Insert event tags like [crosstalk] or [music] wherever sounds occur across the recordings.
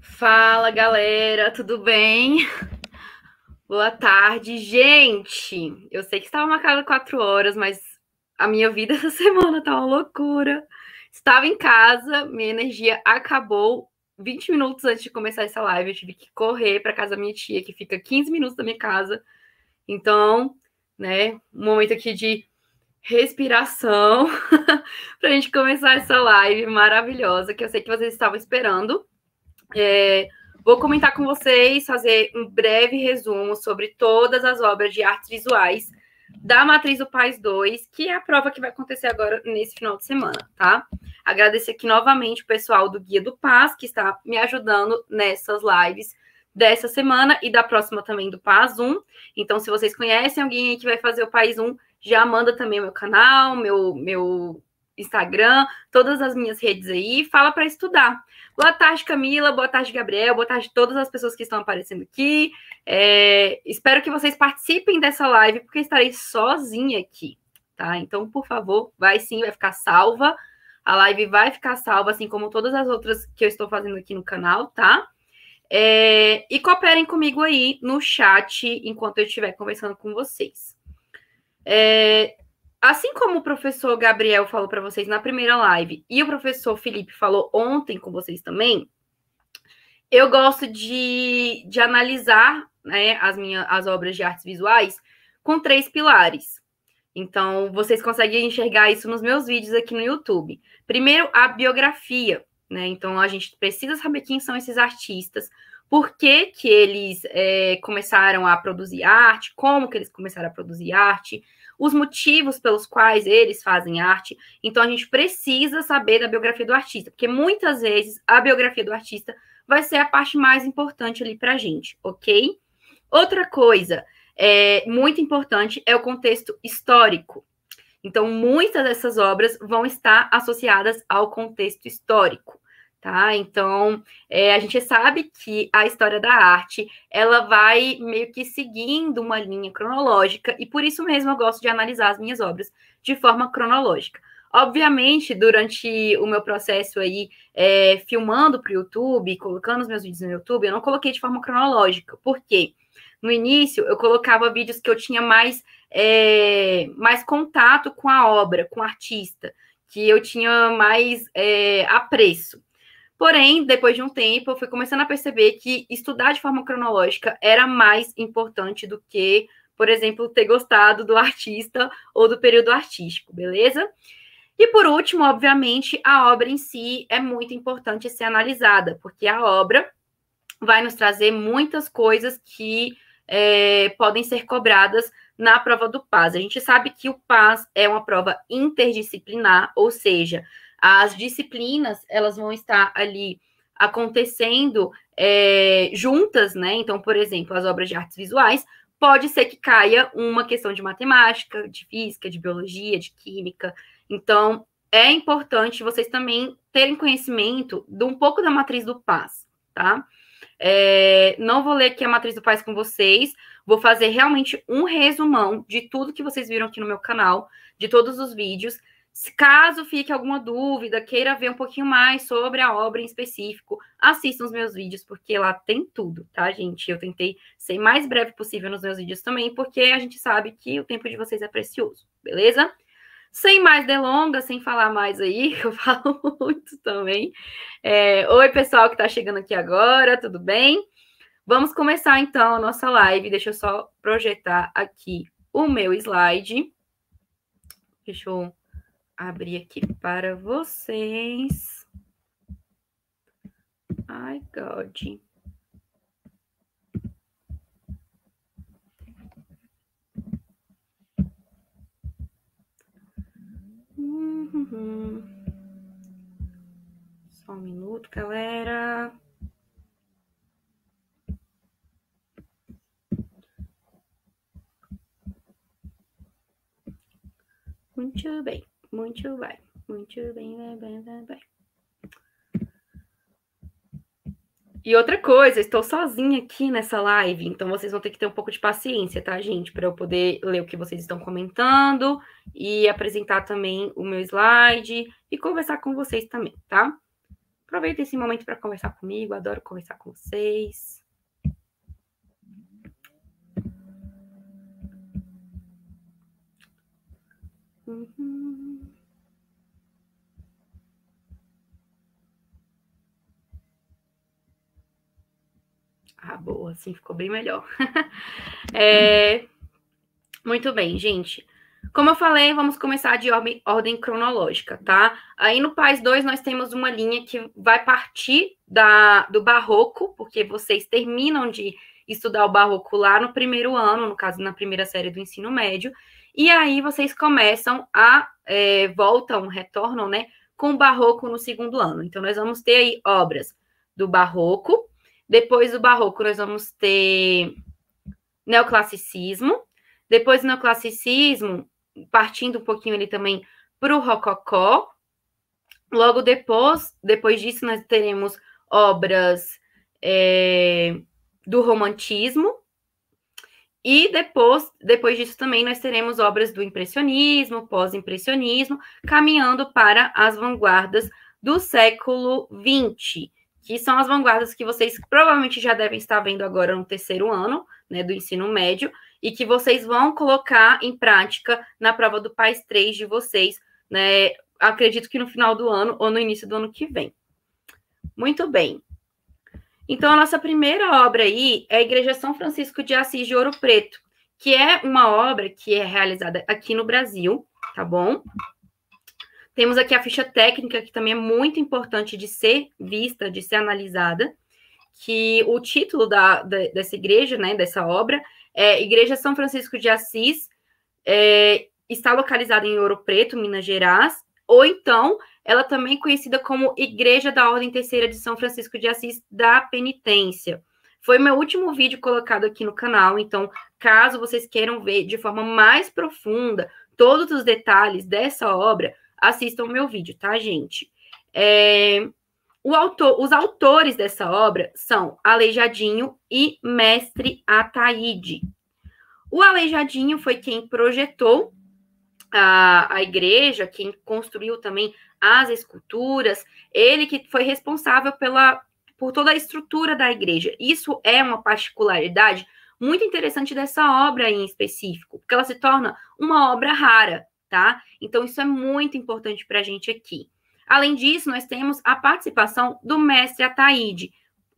Fala galera, tudo bem? Boa tarde, gente. Eu sei que estava marcado quatro horas, mas a minha vida essa [laughs] semana tá uma loucura. Estava em casa, minha energia acabou. 20 minutos antes de começar essa live, eu tive que correr para casa da minha tia, que fica 15 minutos da minha casa. Então, né, um momento aqui de respiração [laughs] para a gente começar essa live maravilhosa que eu sei que vocês estavam esperando. É, vou comentar com vocês, fazer um breve resumo sobre todas as obras de artes visuais da Matriz do Paz 2, que é a prova que vai acontecer agora nesse final de semana, tá? Agradecer aqui novamente o pessoal do Guia do Paz, que está me ajudando nessas lives dessa semana e da próxima também do Paz 1. Então, se vocês conhecem alguém aí que vai fazer o Paz 1, já manda também meu canal, meu, meu Instagram, todas as minhas redes aí, fala para estudar. Boa tarde, Camila, boa tarde, Gabriel, boa tarde a todas as pessoas que estão aparecendo aqui. É, espero que vocês participem dessa live, porque estarei sozinha aqui, tá? Então, por favor, vai sim, vai ficar salva. A live vai ficar salva, assim como todas as outras que eu estou fazendo aqui no canal, tá? É, e cooperem comigo aí no chat enquanto eu estiver conversando com vocês. É, assim como o professor Gabriel falou para vocês na primeira live e o professor Felipe falou ontem com vocês também, eu gosto de, de analisar né, as minhas as obras de artes visuais com três pilares. Então, vocês conseguem enxergar isso nos meus vídeos aqui no YouTube. Primeiro, a biografia. Né? Então, a gente precisa saber quem são esses artistas, por que, que eles é, começaram a produzir arte, como que eles começaram a produzir arte, os motivos pelos quais eles fazem arte. Então a gente precisa saber da biografia do artista, porque muitas vezes a biografia do artista vai ser a parte mais importante ali para a gente, ok? Outra coisa é, muito importante é o contexto histórico. Então, muitas dessas obras vão estar associadas ao contexto histórico tá? Então, é, a gente sabe que a história da arte, ela vai meio que seguindo uma linha cronológica, e por isso mesmo eu gosto de analisar as minhas obras de forma cronológica. Obviamente, durante o meu processo aí, é, filmando para o YouTube, colocando os meus vídeos no YouTube, eu não coloquei de forma cronológica, porque no início eu colocava vídeos que eu tinha mais, é, mais contato com a obra, com o artista, que eu tinha mais é, apreço. Porém, depois de um tempo, eu fui começando a perceber que estudar de forma cronológica era mais importante do que, por exemplo, ter gostado do artista ou do período artístico, beleza? E por último, obviamente, a obra em si é muito importante ser analisada, porque a obra vai nos trazer muitas coisas que é, podem ser cobradas na prova do PAS. A gente sabe que o PAS é uma prova interdisciplinar, ou seja, as disciplinas, elas vão estar ali acontecendo é, juntas, né? Então, por exemplo, as obras de artes visuais, pode ser que caia uma questão de matemática, de física, de biologia, de química. Então, é importante vocês também terem conhecimento de um pouco da matriz do PAS, tá? É, não vou ler aqui a matriz do PAS com vocês, vou fazer realmente um resumão de tudo que vocês viram aqui no meu canal, de todos os vídeos. Se caso fique alguma dúvida, queira ver um pouquinho mais sobre a obra em específico, assista os meus vídeos, porque lá tem tudo, tá, gente? Eu tentei ser mais breve possível nos meus vídeos também, porque a gente sabe que o tempo de vocês é precioso, beleza? Sem mais delongas, sem falar mais aí, [laughs] que eu falo muito também. É, Oi, pessoal que está chegando aqui agora, tudo bem? Vamos começar então a nossa live. Deixa eu só projetar aqui o meu slide. Deixa eu abrir aqui para vocês. Ai, God. Uhum. Só um minuto, galera. Muito bem. Muito bem, muito bem, bem, bem, bem, bem. E outra coisa, estou sozinha aqui nessa live, então vocês vão ter que ter um pouco de paciência, tá, gente? Para eu poder ler o que vocês estão comentando e apresentar também o meu slide e conversar com vocês também, tá? Aproveita esse momento para conversar comigo, adoro conversar com vocês. Uhum. Ah, boa, assim ficou bem melhor. [laughs] é, muito bem, gente. Como eu falei, vamos começar de ordem, ordem cronológica, tá? Aí no Paz 2 nós temos uma linha que vai partir da, do barroco, porque vocês terminam de estudar o barroco lá no primeiro ano, no caso, na primeira série do ensino médio, e aí vocês começam a é, voltam, retornam, né, com o barroco no segundo ano. Então nós vamos ter aí obras do barroco, depois do barroco nós vamos ter neoclassicismo, depois do neoclassicismo, partindo um pouquinho ele também para o rococó. Logo depois, depois disso nós teremos obras é, do romantismo, e depois, depois disso também nós teremos obras do impressionismo, pós-impressionismo, caminhando para as vanguardas do século XX, que são as vanguardas que vocês provavelmente já devem estar vendo agora no terceiro ano né, do ensino médio, e que vocês vão colocar em prática na prova do PAIS 3 de vocês, né? Acredito que no final do ano ou no início do ano que vem. Muito bem. Então, a nossa primeira obra aí é a Igreja São Francisco de Assis de Ouro Preto, que é uma obra que é realizada aqui no Brasil, tá bom? Temos aqui a ficha técnica, que também é muito importante de ser vista, de ser analisada, que o título da, da dessa igreja, né, dessa obra, é Igreja São Francisco de Assis, é, está localizada em Ouro Preto, Minas Gerais, ou então ela também é conhecida como Igreja da Ordem Terceira de São Francisco de Assis da Penitência. Foi meu último vídeo colocado aqui no canal, então, caso vocês queiram ver de forma mais profunda todos os detalhes dessa obra, assistam o meu vídeo, tá, gente? É, Autor, os autores dessa obra são Aleijadinho e Mestre Ataíde. O Aleijadinho foi quem projetou a, a igreja, quem construiu também as esculturas, ele que foi responsável pela por toda a estrutura da igreja. Isso é uma particularidade muito interessante dessa obra em específico, porque ela se torna uma obra rara, tá? Então isso é muito importante para a gente aqui. Além disso, nós temos a participação do mestre Ataíde,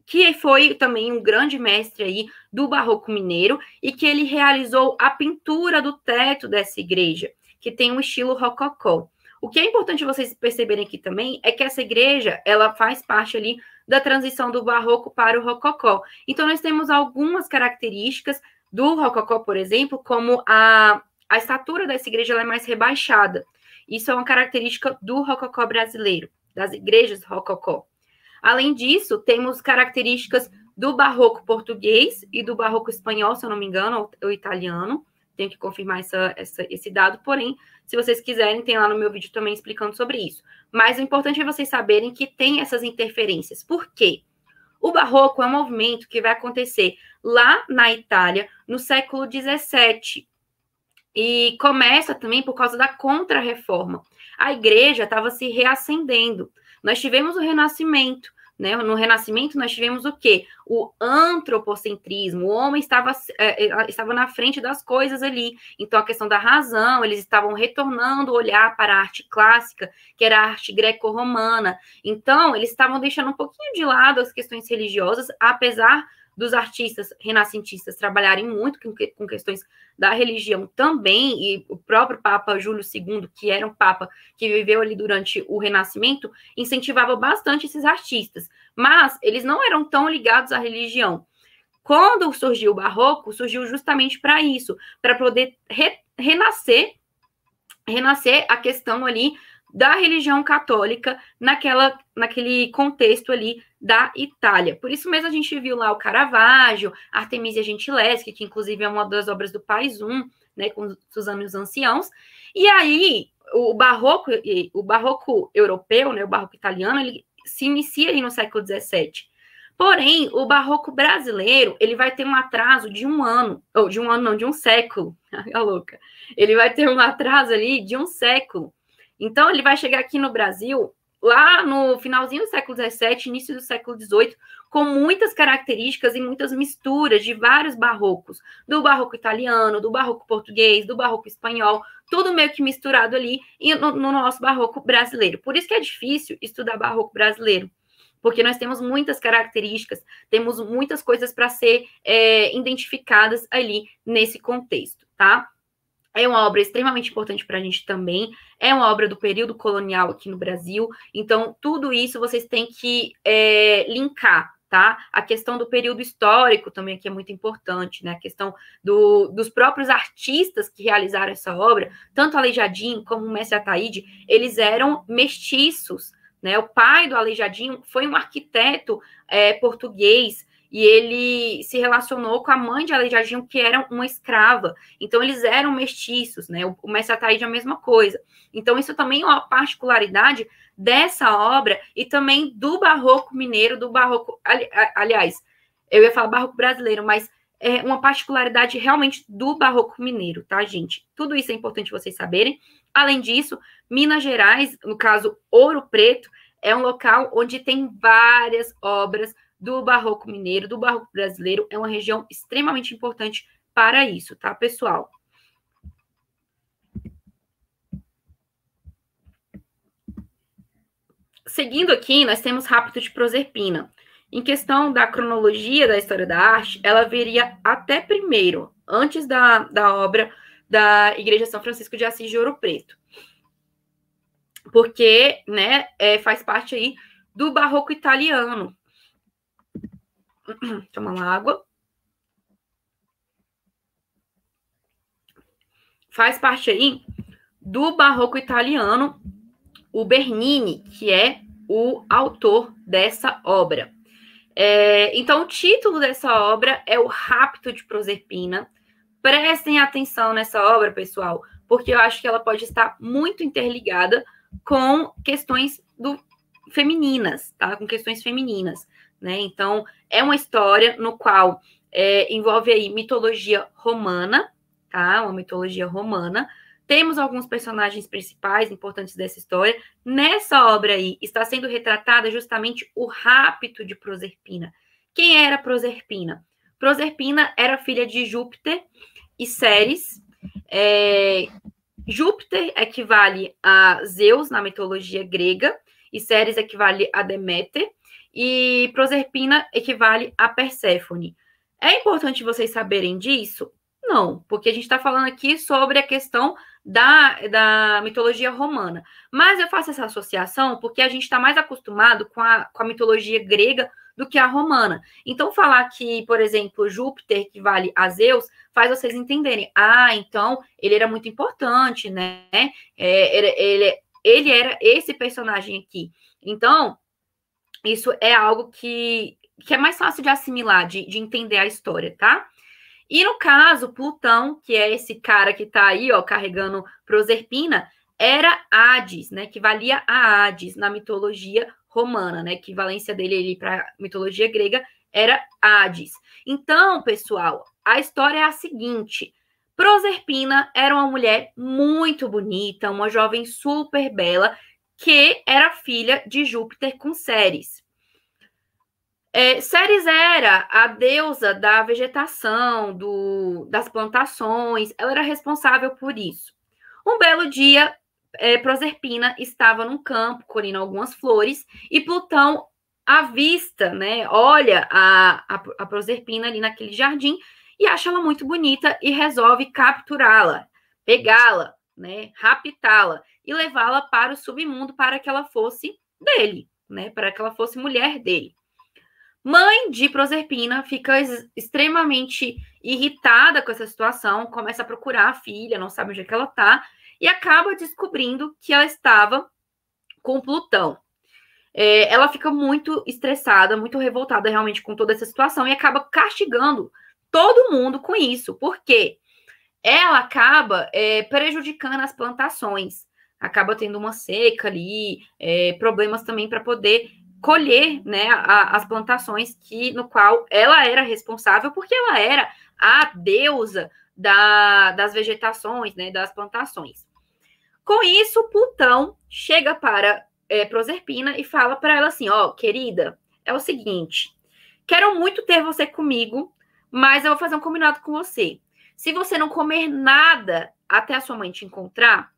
que foi também um grande mestre aí do Barroco Mineiro e que ele realizou a pintura do teto dessa igreja, que tem um estilo rococó. O que é importante vocês perceberem aqui também é que essa igreja, ela faz parte ali da transição do barroco para o rococó. Então nós temos algumas características do rococó, por exemplo, como a, a estatura dessa igreja é mais rebaixada. Isso é uma característica do rococó brasileiro, das igrejas rococó. Além disso, temos características do barroco português e do barroco espanhol, se eu não me engano, ou, ou italiano tenho que confirmar essa, essa, esse dado, porém, se vocês quiserem, tem lá no meu vídeo também explicando sobre isso. Mas o importante é vocês saberem que tem essas interferências. Por quê? O barroco é um movimento que vai acontecer lá na Itália no século XVII e começa também por causa da Contra-Reforma. A igreja estava se reacendendo. Nós tivemos o Renascimento, né? No Renascimento, nós tivemos o quê? O antropocentrismo. O homem estava, é, é estava na frente das coisas ali. Então, a questão da razão, eles estavam retornando o olhar para a arte clássica, que era a arte greco-romana. Então, eles estavam deixando um pouquinho de lado as questões religiosas, apesar dos artistas renascentistas trabalharem muito com, questões da religião também, e o próprio Papa Júlio II, que era um Papa que viveu ali durante o Renascimento, incentivava bastante esses artistas, mas eles não eram tão ligados à religião. Quando surgiu o Barroco, surgiu justamente para isso, para poder re renascer, renascer a questão ali da religião católica naquela, naquele contexto ali da Itália. Por isso mesmo a gente viu lá o Caravaggio, Artemisia Gentileschi, que inclusive é uma das obras do Pais Um, né, com Suzano e os Anciãos. E aí o barroco, o barroco europeu, né, o barroco italiano, ele se inicia ali no século XVII. Porém, o barroco brasileiro, ele vai ter um atraso de um ano, ou de um ano não, de um século, [laughs] a louca. Ele vai ter um atraso ali de um século. Então, ele vai chegar aqui no Brasil lá no finalzinho do século XVII, início do século XVIII, com muitas características e muitas misturas de vários barrocos, do barroco italiano, do barroco português, do barroco espanhol, tudo meio que misturado ali no, no nosso barroco brasileiro. Por isso que é difícil estudar barroco brasileiro, porque nós temos muitas características, temos muitas coisas para ser é, identificadas ali nesse contexto, tá? É uma obra extremamente importante para a gente também. É uma obra do período colonial aqui no Brasil. Então, tudo isso vocês têm que é, linkar, tá? A questão do período histórico também aqui é muito importante, né? A questão do, dos próprios artistas que realizaram essa obra, tanto Aleijadinho como o Mestre Ataíde, eles eram mestiços, né? O pai do Aleijadinho foi um arquiteto é, português e ele se relacionou com a mãe de Alejadinho, que era uma escrava. Então, eles eram mestiços, né? O Mestre Ataíde é a mesma coisa. Então, isso também é uma particularidade dessa obra e também do barroco mineiro, do barroco... Ali, aliás, eu ia falar barroco brasileiro, mas é uma particularidade realmente do barroco mineiro, tá, gente? Tudo isso é importante vocês saberem. Além disso, Minas Gerais, no caso Ouro Preto, é um local onde tem várias obras do barroco mineiro, do barroco brasileiro, é uma região extremamente importante para isso, tá, pessoal? Seguindo aqui, nós temos Rápido de Proserpina. Em questão da cronologia da história da arte, ela viria até primeiro, antes da, da obra da Igreja São Francisco de Assis de Ouro Preto. Porque né, é, faz parte aí do barroco italiano, [clears throat] Tomar uma água. Faz parte aí do barroco italiano o Bernini, que é o autor dessa obra. É, então, o título dessa obra é O Rapto de Proserpina. Prestem atenção nessa obra, pessoal, porque eu acho que ela pode estar muito interligada com questões do, femininas, tá? Com questões femininas. Né? Então, é uma história no qual é, envolve aí mitologia romana, tá? Uma mitologia romana. Temos alguns personagens principais importantes dessa história. Nessa obra aí está sendo retratada justamente o rapto de Proserpina. Quem era Proserpina? Proserpina era filha de Júpiter e Ceres. É, Júpiter equivale a Zeus na mitologia grega e Ceres equivale a Deméter e Proserpina equivale a Perséfone. É importante vocês saberem disso? Não, porque a gente está falando aqui sobre a questão da, da mitologia romana. Mas eu faço essa associação porque a gente está mais acostumado com a, com a mitologia grega do que a romana. Então, falar que, por exemplo, Júpiter equivale a Zeus faz vocês entenderem. Ah, então ele era muito importante, né? É, ele, ele era esse personagem aqui. Então, isso é algo que, que é mais fácil de assimilar, de, de entender a história, tá? E no caso, Plutão, que é esse cara que tá aí, ó, carregando Proserpina, era Hades, né? Que valia a Hades na mitologia romana, né? Que valência dele ali para mitologia grega era Hades. Então, pessoal, a história é a seguinte: Proserpina era uma mulher muito bonita, uma jovem super bela, que era filha de Júpiter com Ceres. É, Ceres era a deusa da vegetação, do, das plantações, ela era responsável por isso. Um belo dia, é, Proserpina estava num campo colhendo algumas flores e Plutão avista, né? Olha a, a, a Proserpina ali naquele jardim e acha ela muito bonita e resolve capturá-la, pegá-la né, raptá-la e levá-la para o submundo para que ela fosse dele, né, para que ela fosse mulher dele. Mãe de Proserpina fica extremamente irritada com essa situação, começa a procurar a filha, não sabe onde é que ela está, e acaba descobrindo que ela estava com Plutão. É, ela fica muito estressada, muito revoltada realmente com toda essa situação e acaba castigando todo mundo com isso. Por quê? ela acaba é, prejudicando as plantações, acaba tendo uma seca ali, é, problemas também para poder colher né, a, as plantações que no qual ela era responsável, porque ela era a deusa da, das vegetações, né, das plantações. Com isso, Plutão chega para é, Proserpina e fala para ela assim: ó, oh, querida, é o seguinte, quero muito ter você comigo, mas eu vou fazer um combinado com você. Se você não comer nada até a sua mãe te encontrar,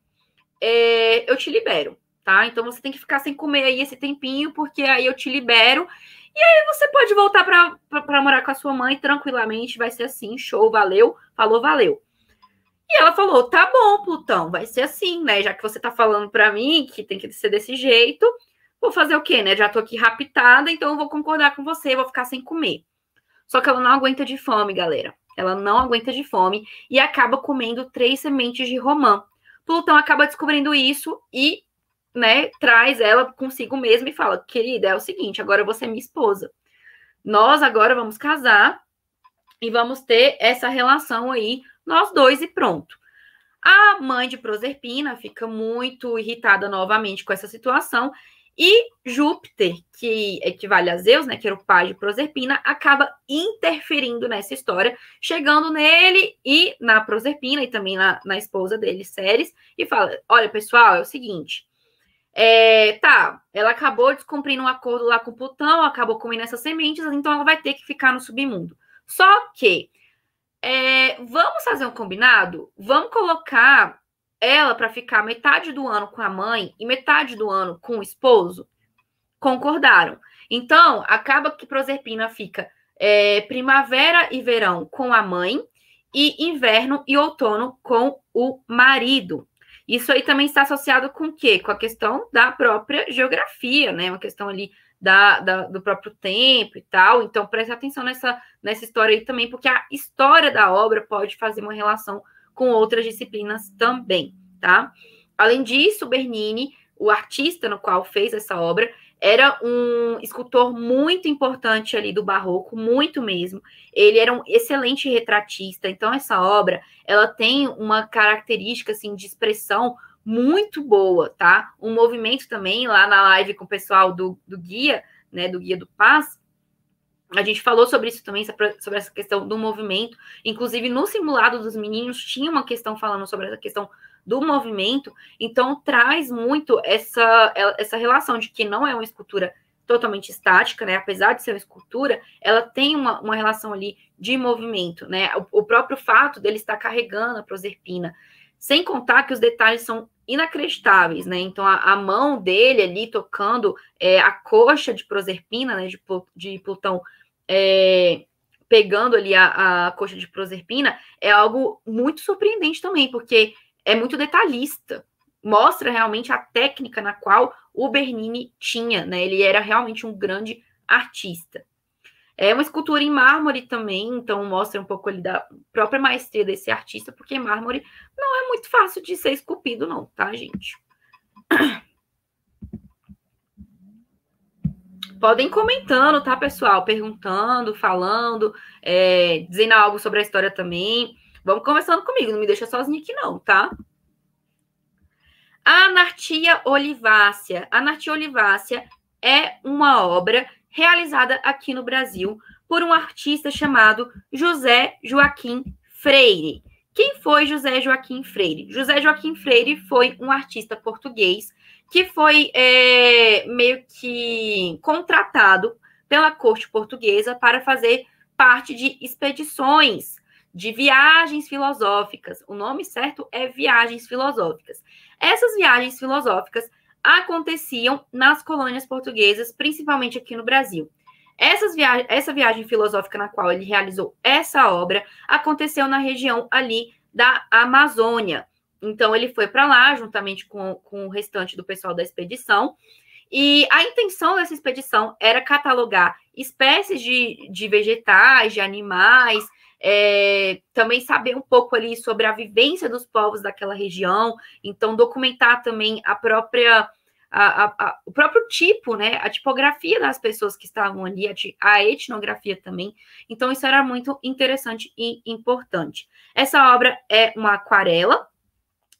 é, eu te libero, tá? Então você tem que ficar sem comer aí esse tempinho, porque aí eu te libero. E aí você pode voltar para morar com a sua mãe tranquilamente, vai ser assim, show, valeu, falou, valeu. E ela falou: tá bom, Plutão, vai ser assim, né? Já que você tá falando para mim que tem que ser desse jeito, vou fazer o quê, né? Já tô aqui raptada, então eu vou concordar com você, vou ficar sem comer. Só que ela não aguenta de fome, galera. Ela não aguenta de fome e acaba comendo três sementes de romã. Plutão acaba descobrindo isso e, né, traz ela consigo mesmo e fala: "Querida, é o seguinte, agora você é minha esposa. Nós agora vamos casar e vamos ter essa relação aí nós dois e pronto". A mãe de Proserpina fica muito irritada novamente com essa situação e Júpiter, que equivale a Zeus, né, que era o pai de Proserpina, acaba interferindo nessa história, chegando nele e na Proserpina e também na, na esposa dele, Ceres, e fala: Olha, pessoal, é o seguinte. É, tá, ela acabou descumprindo um acordo lá com Plutão, acabou comendo essas sementes, então ela vai ter que ficar no submundo. Só que é, vamos fazer um combinado? Vamos colocar ela para ficar metade do ano com a mãe e metade do ano com o esposo? Concordaram. Então, acaba que Proserpina fica é, primavera e verão com a mãe e inverno e outono com o marido. Isso aí também está associado com o quê? Com a questão da própria geografia, né? Uma questão ali da, da, do próprio tempo e tal. Então, preste atenção nessa, nessa história aí também, porque a história da obra pode fazer uma relação com outras disciplinas também, tá? Além disso, Bernini, o artista no qual fez essa obra, era um escultor muito importante ali do barroco, muito mesmo. Ele era um excelente retratista, então essa obra, ela tem uma característica assim de expressão muito boa, tá? Um movimento também lá na live com o pessoal do, do guia, né, do guia do Paz, a gente falou sobre isso também, sobre essa questão do movimento. Inclusive, no simulado dos meninos, tinha uma questão falando sobre essa questão do movimento. Então, traz muito essa, essa relação de que não é uma escultura totalmente estática, né? Apesar de ser uma escultura, ela tem uma, uma relação ali de movimento, né? O, o próprio fato dele estar carregando a proserpina. Sem contar que os detalhes são inacreditáveis, né? Então, a, a mão dele ali tocando é, a coxa de proserpina, né? De, de Plutão é, pegando ali a, a coxa de Proserpina é algo muito surpreendente também, porque é muito detalhista. Mostra realmente a técnica na qual o Bernini tinha, né? Ele era realmente um grande artista. É uma escultura em mármore também, então mostra um pouco ali da própria maestria desse artista, porque mármore não é muito fácil de ser esculpido, não, tá, gente? podem comentando, tá, pessoal? Perguntando, falando, é, dizendo algo sobre a história também. Vamos conversando comigo, não me deixa sozinha aqui, não, tá? A Anartia Olivácia. A Anartia Olivácia é uma obra realizada aqui no Brasil por um artista chamado José Joaquim Freire. Quem foi José Joaquim Freire? José Joaquim Freire foi um artista português que foi é, meio que contratado pela corte portuguesa para fazer parte de expedições de viagens filosóficas. O nome certo é viagens filosóficas. Essas viagens filosóficas aconteciam nas colônias portuguesas, principalmente aqui no Brasil. Essas via essa viagem filosófica na qual ele realizou essa obra aconteceu na região ali da Amazônia. Então ele foi para lá juntamente com, com o restante do pessoal da expedição. E a intenção dessa expedição era catalogar espécies de, de vegetais, de animais, é, também saber um pouco ali sobre a vivência dos povos daquela região, então documentar também a própria. A, a, a, o próprio tipo, né? A tipografia das pessoas que estavam ali, a, etnografia também. Então, isso era muito interessante e importante. Essa obra é uma aquarela,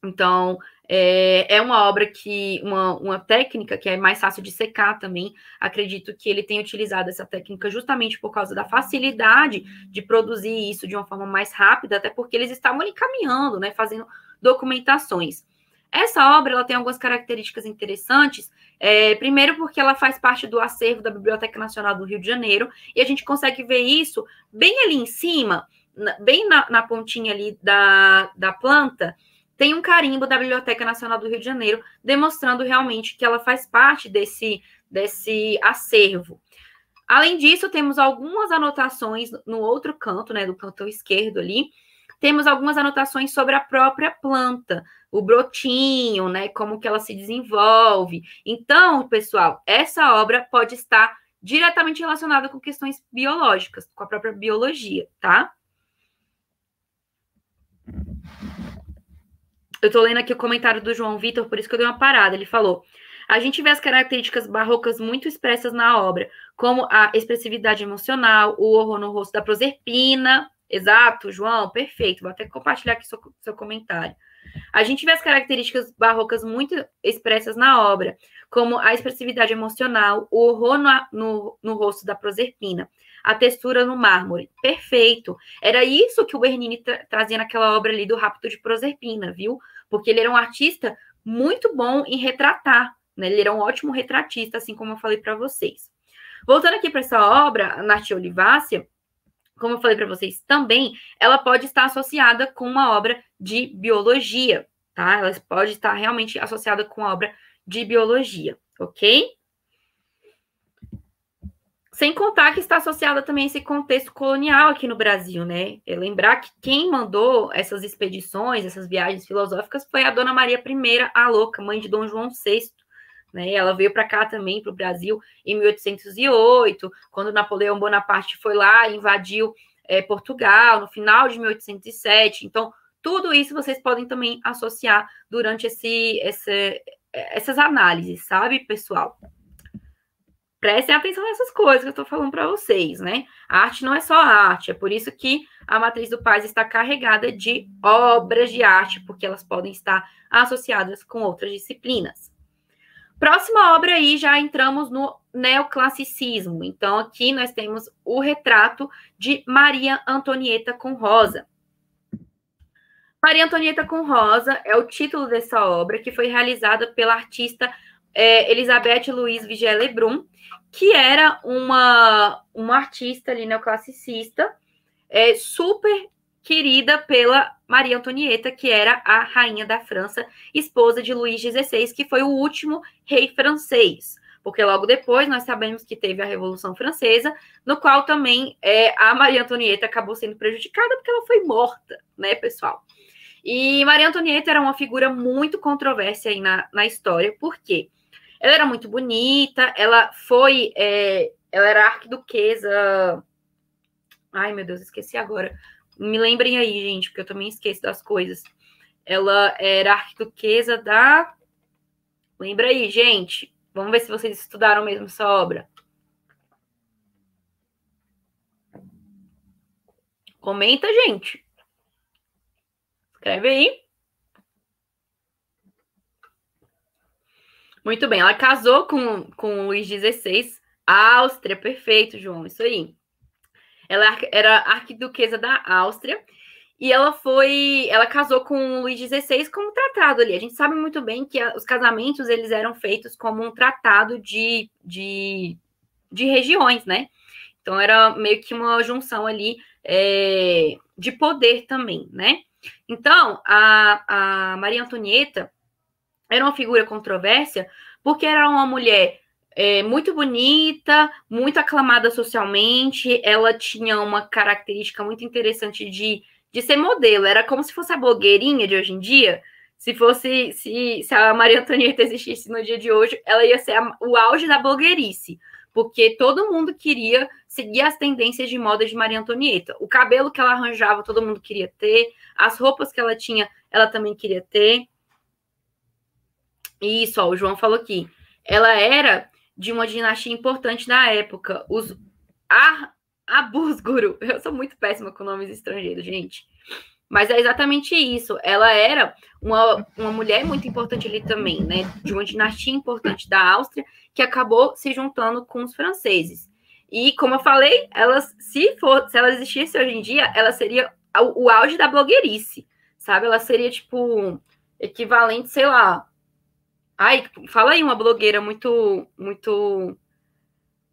então, é, é, uma obra que, uma, uma técnica que é mais fácil de secar também. Acredito que ele tenha utilizado essa técnica justamente por causa da facilidade de produzir isso de uma forma mais rápida, até porque eles estavam ali caminhando, né, fazendo documentações. Essa obra ela tem algumas características interessantes. É, primeiro, porque ela faz parte do acervo da Biblioteca Nacional do Rio de Janeiro, e a gente consegue ver isso bem ali em cima, bem na, na pontinha ali da, da planta tem um carimbo da Biblioteca Nacional do Rio de Janeiro, demonstrando realmente que ela faz parte desse, desse acervo. Além disso, temos algumas anotações no outro canto, né, do canto esquerdo ali. Temos algumas anotações sobre a própria planta, o brotinho, né, como que ela se desenvolve. Então, pessoal, essa obra pode estar diretamente relacionada com questões biológicas, com a própria biologia, tá? Eu tô lendo aqui o comentário do João Vitor, por isso que eu dei uma parada. Ele falou: a gente vê as características barrocas muito expressas na obra, como a expressividade emocional, o horror no rosto da proserpina. Exato, João, perfeito. Vou até compartilhar aqui seu, seu comentário. A gente vê as características barrocas muito expressas na obra, como a expressividade emocional, o horror no, no, no rosto da proserpina a textura no mármore. Perfeito. Era isso que o Bernini tra trazia naquela obra ali do Rapto de Proserpina, viu? Porque ele era um artista muito bom em retratar, né? Ele era um ótimo retratista, assim como eu falei para vocês. Voltando aqui para essa obra, Narte Olivácia, como eu falei para vocês também, ela pode estar associada com uma obra de biologia, tá? Ela pode estar realmente associada com a obra de biologia, ok? Sem contar que está associada também a esse contexto colonial aqui no Brasil, né? É lembrar que quem mandou essas expedições, essas viagens filosóficas, foi a Dona Maria I, a Louca, mãe de Dom João VI. Né? Ela veio para cá também, para o Brasil, em 1808, quando Napoleão Bonaparte foi lá e invadiu é, Portugal, no final de 1807. Então, tudo isso vocês podem também associar durante esse, esse eh, essas análises, sabe, pessoal? prestem atenção nessas coisas que eu estou falando para vocês, né? A arte não é só arte, é por isso que a matriz do Paz está carregada de obras de arte, porque elas podem estar associadas com outras disciplinas. Próxima obra aí, já entramos no neoclassicismo. Então, aqui nós temos o retrato de Maria Antonieta com Rosa. Maria Antonieta com Rosa é o título dessa obra, que foi realizada pela artista é, Elizabeth Louise Vigé Lebrun, que era uma, uma artista ali neoclassicista, é, super querida pela Maria Antonieta, que era a rainha da França, esposa de Luís XVI, que foi o último rei francês. Porque logo depois nós sabemos que teve a Revolução Francesa, no qual também é, a Maria Antonieta acabou sendo prejudicada porque ela foi morta, né, pessoal? E Maria Antonieta era uma figura muito controversa aí na, na história, por quê? Porque ela era muito bonita, ela foi. É, ela era arquiduquesa. Ai, meu Deus, esqueci agora. Me lembrem aí, gente, porque eu também esqueço das coisas. Ela era arquiduquesa da. Lembra aí, gente. Vamos ver se vocês estudaram mesmo essa obra. Comenta, gente. Escreve aí. Muito bem, ela casou com, com Luís XVI, Áustria, perfeito, João, isso aí. Ela é era arquiduquesa da Áustria e ela foi, ela casou com Luís XVI como tratado ali. A gente sabe muito bem que a, os casamentos eles eram feitos como um tratado de, de, de regiões, né? Então era meio que uma junção ali é, de poder também, né? Então a, a Maria Antonieta era uma figura controversa porque era uma mulher é, muito bonita, muito aclamada socialmente, ela tinha uma característica muito interessante de, de ser modelo, era como se fosse a blogueirinha de hoje em dia. Se fosse, se, se a Maria Antonieta existisse no dia de hoje, ela ia ser a, o auge da blogueirice, porque todo mundo queria seguir as tendências de moda de Maria Antonieta. O cabelo que ela arranjava, todo mundo queria ter, as roupas que ela tinha, ela também queria ter. Isso, ó, o João falou aqui. Ela era de uma dinastia importante na época, os Ar Abusguru. [laughs] Eu sou muito péssima com nomes estrangeiros, gente. Mas é exatamente isso. Ela era uma, uma mulher muito importante ali também, né? De uma dinastia importante da Áustria, que acabou se juntando com os franceses. E, como eu falei, elas, se, for, se ela existisse hoje em dia, ela seria o, o auge da blogueirice, sabe? Ela seria, tipo, equivalente, sei lá, Ai, fala aí uma blogueira muito, muito.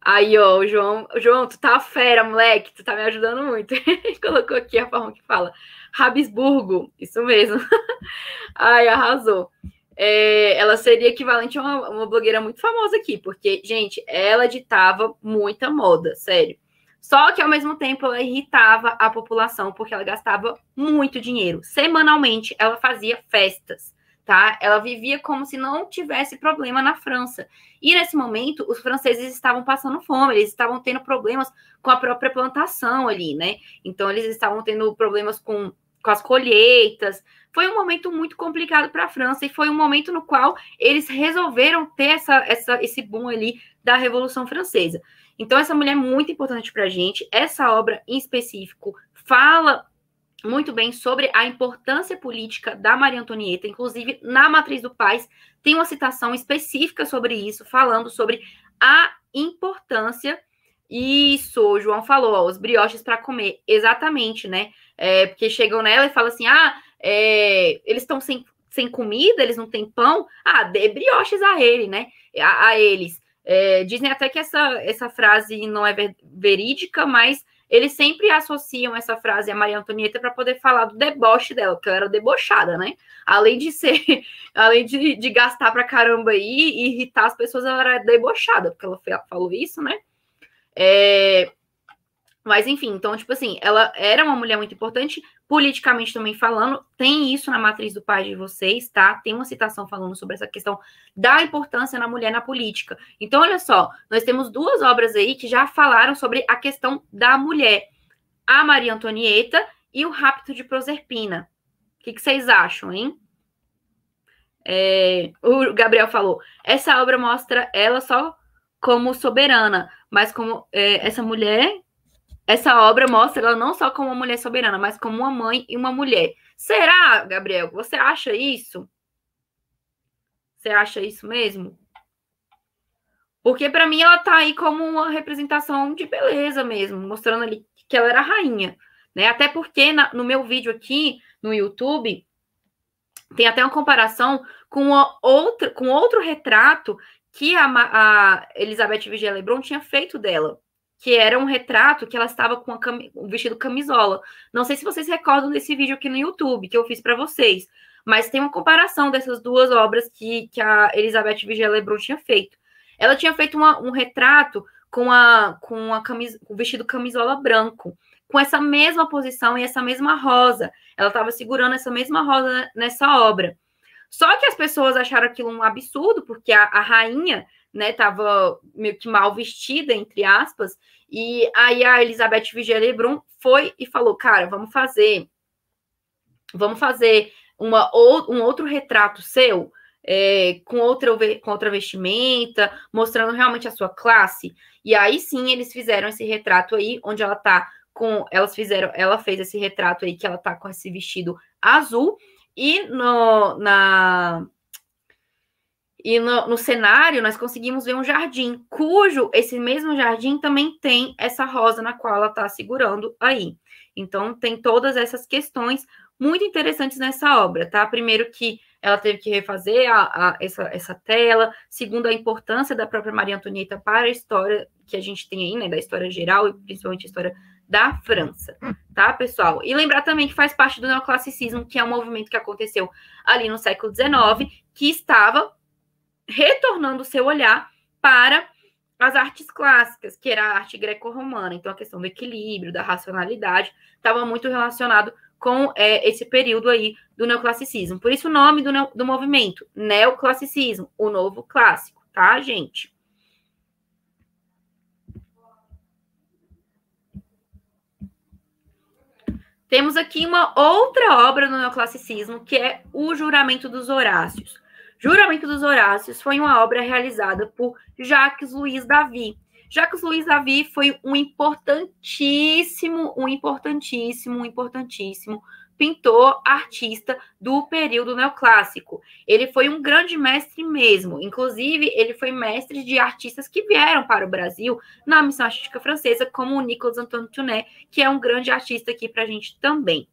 Aí, ó, o João, João, tu tá fera, moleque, tu tá me ajudando muito. [laughs] Colocou aqui a forma que fala. Habsburgo isso mesmo. [laughs] Ai, arrasou. É, ela seria equivalente a uma, uma blogueira muito famosa aqui, porque, gente, ela ditava muita moda, sério. Só que ao mesmo tempo ela irritava a população porque ela gastava muito dinheiro. Semanalmente ela fazia festas tá? Ela vivia como se não tivesse problema na França. E nesse momento, os franceses estavam passando fome, eles estavam tendo problemas com a própria plantação ali, né? Então, eles estavam tendo problemas com, com as colheitas. Foi um momento muito complicado para a França e foi um momento no qual eles resolveram ter essa, essa, esse boom ali da Revolução Francesa. Então, essa mulher é muito importante para a gente. Essa obra em específico fala muito bem sobre a importância política da Maria Antonieta, inclusive na Matriz do Paz tem uma citação específica sobre isso, falando sobre a importância. Isso, o João falou, ó, os brioches para comer, exatamente, né? É, porque chegam nela e falam assim: ah, é, eles estão sem, sem comida, eles não têm pão, ah, dê brioches a ele, né? A, a eles. É, dizem até que essa, essa frase não é ver, verídica, mas eles sempre associam essa frase a Maria Antonieta para poder falar do deboche dela, porque ela era debochada, né? Além de ser, [laughs] além de, de gastar para caramba aí e irritar as pessoas, ela era debochada, porque ela falou isso, né? É, mas enfim, então, tipo assim, ela era uma mulher muito importante, politicamente também falando, tem isso na matriz do pai de vocês, tá? Tem uma citação falando sobre essa questão da importância na mulher na política. Então, olha só, nós temos duas obras aí que já falaram sobre a questão da mulher: a Maria Antonieta e o Rapto de Proserpina. O que, que vocês acham, hein? É, o Gabriel falou: essa obra mostra ela só como soberana, mas como é, essa mulher essa obra mostra ela não só como uma mulher soberana, mas como uma mãe e uma mulher. Será, Gabriel, você acha isso? Você acha isso mesmo? Porque para mim ela tá aí como uma representação de beleza mesmo, mostrando ali que ela era rainha, né? Até porque na, no meu vídeo aqui no YouTube tem até uma comparação com uma outra com outro retrato que a, a Elizabeth Vigier Lebron tinha feito dela que era um retrato que ela estava com cam... um vestido camisola. Não sei se vocês recordam desse vídeo aqui no YouTube que eu fiz para vocês, mas tem uma comparação dessas duas obras que, que a Elizabeth Vigia Lebrun tinha feito. Ela tinha feito uma, um retrato com a com a camis, o vestido camisola branco, com essa mesma posição e essa mesma rosa. Ela estava segurando essa mesma rosa nessa obra. Só que as pessoas acharam aquilo um absurdo, porque a, a rainha né, tava meio que mal vestida, entre aspas, e aí a Elizabeth Vigier Lebrun foi e falou, cara, vamos fazer, vamos fazer uma, ou, um outro retrato seu, é, com, outra, com outra vestimenta, mostrando realmente a sua classe. E aí sim eles fizeram esse retrato aí, onde ela tá com. Elas fizeram, ela fez esse retrato aí que ela tá com esse vestido azul, e no, na, e no, no, cenário, nós conseguimos ver um jardim, cujo esse mesmo jardim também tem essa rosa na qual ela está segurando aí. Então, tem todas essas questões muito interessantes nessa obra, tá? Primeiro, que ela teve que refazer a, a, essa, essa tela. Segundo, a importância da própria Maria Antonieta para a história que a gente tem aí, né? Da história geral e principalmente a história da França, tá, pessoal? E lembrar também que faz parte do neoclassicismo, que é um movimento que aconteceu ali no século XIX, que estava retornando o seu olhar para as artes clássicas, que era a arte greco-romana. Então, a questão do equilíbrio, da racionalidade, estava muito relacionado com é, esse período aí do neoclassicismo. Por isso o nome do, do movimento, neoclassicismo, o novo clássico, tá, gente? Temos aqui uma outra obra do neoclassicismo, que é O Juramento dos Horácios. Juramento dos Horácios foi uma obra realizada por Jacques Luiz Davi. Jacques Luiz Davi foi um importantíssimo, um importantíssimo, um importantíssimo pintor, artista do período neoclássico. Ele foi um grande mestre mesmo. Inclusive, ele foi mestre de artistas que vieram para o Brasil na missão artística francesa, como o Nicolas Antoine Tunet, que é um grande artista aqui para a gente também.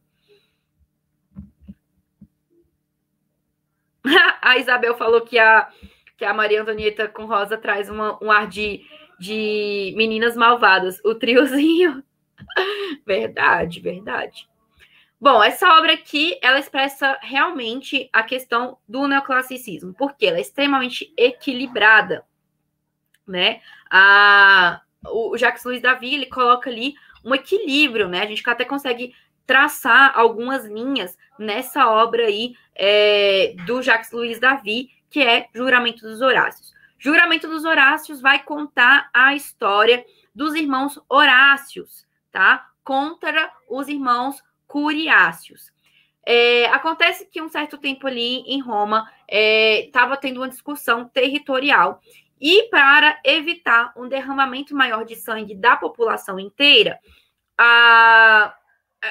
A Isabel falou que a, que a Maria Antonieta com Rosa traz uma, um ar de, de meninas malvadas. O triozinho. [laughs] verdade, verdade. Bom, essa obra aqui, ela expressa realmente a questão do neoclassicismo, porque ela é extremamente equilibrada, né? A, o Jacques Louis Davi, ele coloca ali um equilíbrio, né? A gente até consegue traçar algumas linhas nessa obra aí é, do Jacques Luiz Davi, que é Juramento dos Horácios. Juramento dos Horácios vai contar a história dos irmãos Horácios, tá? Contra os irmãos Curiácios. É, acontece que um certo tempo ali em Roma estava é, tendo uma discussão territorial e para evitar um derramamento maior de sangue da população inteira, a,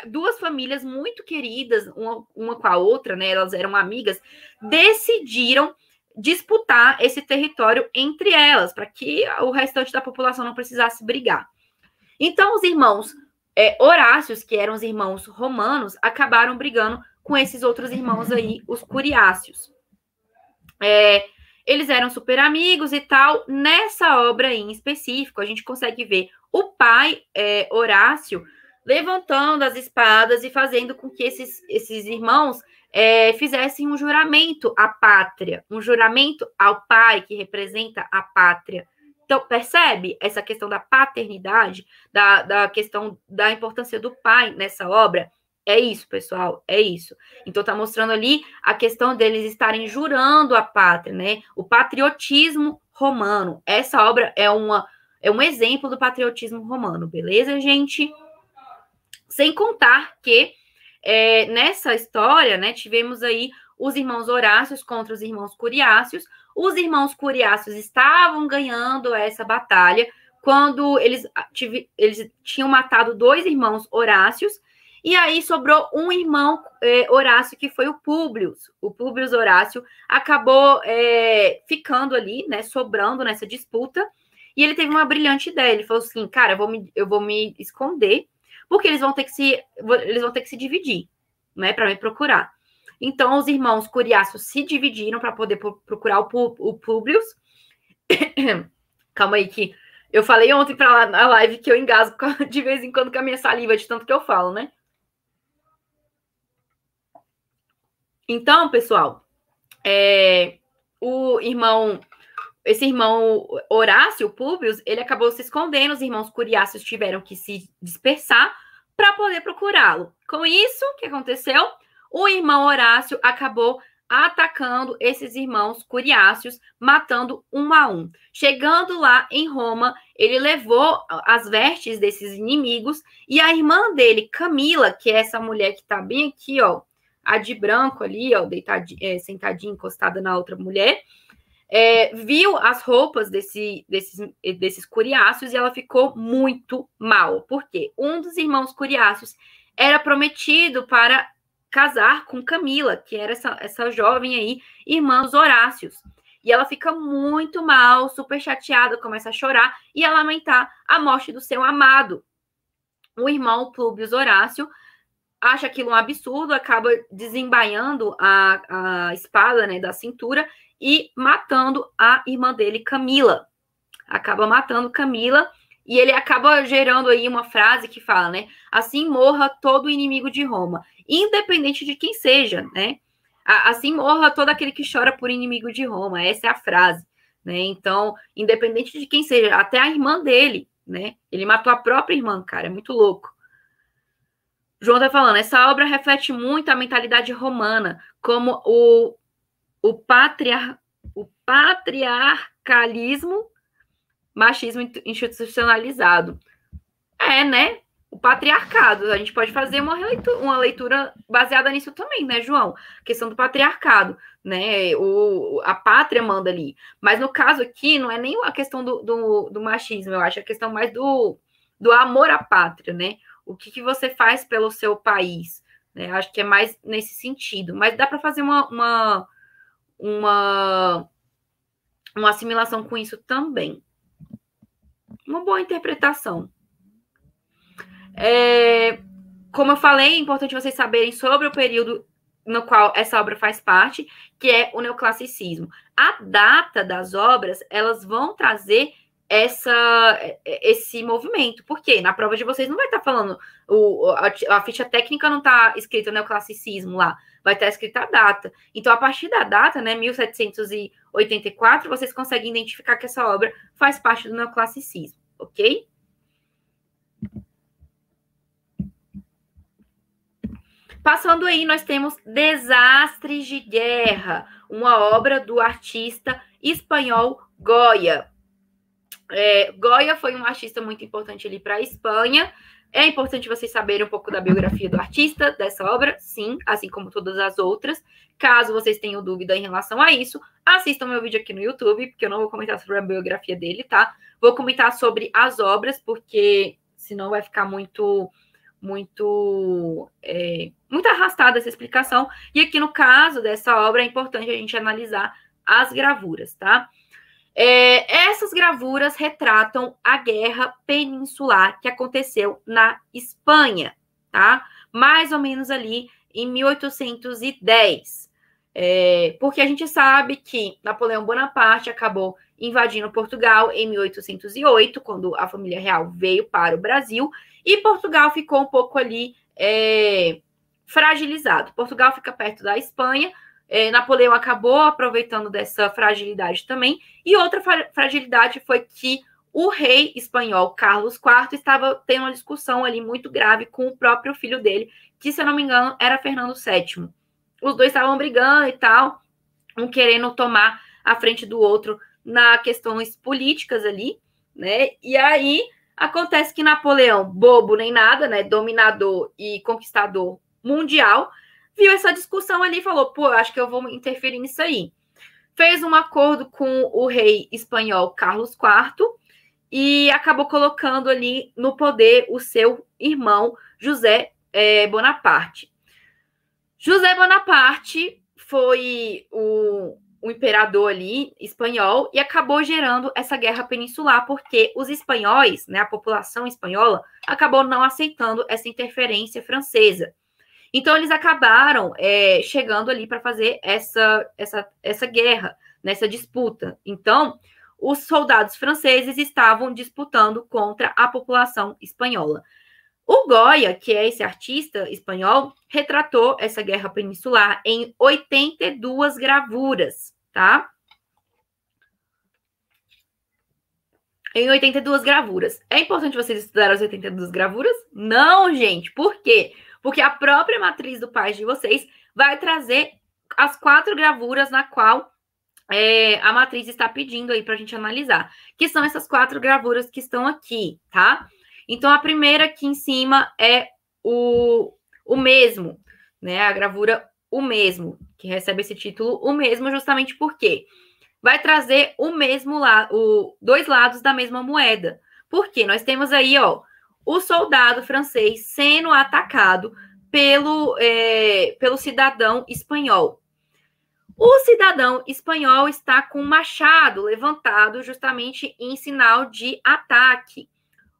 duas famílias muito queridas, uma, uma com a outra, né? Elas eram amigas, decidiram disputar esse território entre elas, para que o restante da população não precisasse brigar. Então, os irmãos é, Horácios, que eram os irmãos romanos, acabaram brigando com esses outros irmãos aí, os Curiácios É, eles eram super amigos e tal. Nessa obra em específico, a gente consegue ver o pai é, Horácio levantando as espadas e fazendo com que esses, esses irmãos é, fizessem um juramento à pátria, um juramento ao pai que representa a pátria. Então, percebe essa questão da paternidade, da, da questão da importância do pai nessa obra? É isso, pessoal, é isso. Então, está mostrando ali a questão deles estarem jurando a pátria, né? O patriotismo romano. Essa obra é, uma, é um exemplo do patriotismo romano, beleza, gente? Sem contar que é, nessa história, né, tivemos aí os irmãos Horácios contra os irmãos Curiácios. Os irmãos Curiácios estavam ganhando essa batalha quando eles, ah, tive, eles tinham matado dois irmãos Horácios, e aí sobrou um irmão é, Horácio, que foi o Públio. O Públio Horácio acabou é, ficando ali, né, sobrando nessa disputa, e ele teve uma brilhante ideia. Ele falou assim, cara, eu vou me, eu vou me esconder, porque eles vão ter que se, eles vão ter que se dividir, né, para me procurar. Então, os irmãos Curiaço se dividiram para poder procurar o, o Publius. [coughs] Calma aí, que eu falei ontem para lá na live que eu engasgo [laughs] de vez em quando com a minha saliva, de tanto que eu falo, né? Então, pessoal, é, o irmão esse irmão Horácio Públio, ele acabou se escondendo, os irmãos Curiáceos tiveram que se dispersar para poder procurá-lo. Com isso, o que aconteceu? O irmão Horácio acabou atacando esses irmãos Curiáceos, matando um a um. Chegando lá em Roma, ele levou as vestes desses inimigos e a irmã dele, Camila, que é essa mulher que está bem aqui, ó, a de branco ali, ó, deitadinha, é, sentadinha encostada na outra mulher, é, viu as roupas desse, desses, desses curiáceos e ela ficou muito mal. porque Um dos irmãos curiáceos era prometido para casar com Camila, que era essa, essa jovem aí, irmã dos Horácios. E ela fica muito mal, super chateada, começa a chorar e a lamentar a morte do seu amado. O irmão Plúbios Horácio acha aquilo um absurdo, acaba desembaiando a, a espada né, da cintura e matando a irmã dele, Camila. Acaba matando Camila e ele acaba gerando aí uma frase que fala, né? Assim morra todo inimigo de Roma, independente de quem seja, né? Assim morra todo aquele que chora por inimigo de Roma. Essa é a frase, né? Então, independente de quem seja, até a irmã dele, né? Ele matou a própria irmã, cara, é muito louco. João tá falando, essa obra reflete muito a mentalidade romana, como o o, patriar, o patriarcalismo, machismo institucionalizado. É, né? O patriarcado. A gente pode fazer uma leitura, uma leitura baseada nisso também, né, João? A questão do patriarcado, né? O, a pátria manda ali. Mas no caso aqui, não é nem a questão do, do, do machismo, eu acho, é a questão mais do, do amor à pátria, né? O que, que você faz pelo seu país? Né? Acho que é mais nesse sentido. Mas dá para fazer uma, uma uma, uma assimilação com isso também. Uma boa interpretação. É, como eu falei, é importante vocês saberem sobre o período no qual essa obra faz parte, que é o neoclassicismo. A data das obras, elas vão trazer essa, esse movimento. Porque na prova de vocês não vai estar falando o, a, a ficha técnica não está escrita neoclassicismo lá, vai estar escrita a data. Então, a partir da data, né, 1784, vocês conseguem identificar que essa obra faz parte do neoclassicismo, ok? Passando aí, nós temos Desastres de Guerra, uma obra do artista espanhol Goya. É, Goya foi um artista muito importante ali para a Espanha, é importante vocês saberem um pouco da biografia do artista, dessa obra, sim, assim como todas as outras. Caso vocês tenham dúvida em relação a isso, assistam meu vídeo aqui no YouTube, porque eu não vou comentar sobre a biografia dele, tá? Vou comentar sobre as obras, porque senão vai ficar muito muito é, muito arrastada essa explicação. E aqui no caso dessa obra é importante a gente analisar as gravuras, tá? É, essas gravuras retratam a guerra peninsular que aconteceu na Espanha, tá? Mais ou menos ali em 1810. É, porque a gente sabe que Napoleão Bonaparte acabou invadindo Portugal em 1808, quando a família real veio para o Brasil, e Portugal ficou um pouco ali é, fragilizado. Portugal fica perto da Espanha, é, Napoleão acabou aproveitando dessa fragilidade também. E outra fragilidade foi que o rei espanhol Carlos IV estava tendo uma discussão ali muito grave com o próprio filho dele, que, se eu não me engano, era Fernando VII. Os dois estavam brigando e tal, um querendo tomar a frente do outro na questões políticas ali, né? E aí acontece que Napoleão, bobo nem nada, né? Dominador e conquistador mundial, viu essa discussão ali e falou: pô, acho que eu vou interferir nisso aí. Fez um acordo com o rei espanhol Carlos IV e acabou colocando ali no poder o seu irmão José é, Bonaparte. José Bonaparte foi o, o imperador ali espanhol e acabou gerando essa guerra peninsular, porque os espanhóis, né, a população espanhola, acabou não aceitando essa interferência francesa. Então eles acabaram é, chegando ali para fazer essa, essa, essa guerra, nessa né, disputa. Então os soldados franceses estavam disputando contra a população espanhola. O Goya, que é esse artista espanhol, retratou essa guerra peninsular em 82 gravuras, tá? Em 82 gravuras. É importante vocês estudarem as 82 gravuras? Não, gente. Por quê? Porque porque a própria matriz do pai de vocês vai trazer as quatro gravuras na qual é, a matriz está pedindo aí para a gente analisar, que são essas quatro gravuras que estão aqui, tá? Então, a primeira aqui em cima é o, o mesmo, né? A gravura o mesmo, que recebe esse título o mesmo, justamente porque vai trazer o mesmo lado, dois lados da mesma moeda. Porque nós temos aí, ó, o soldado francês sendo atacado pelo, é, pelo cidadão espanhol. O cidadão espanhol está com o machado levantado justamente em sinal de ataque.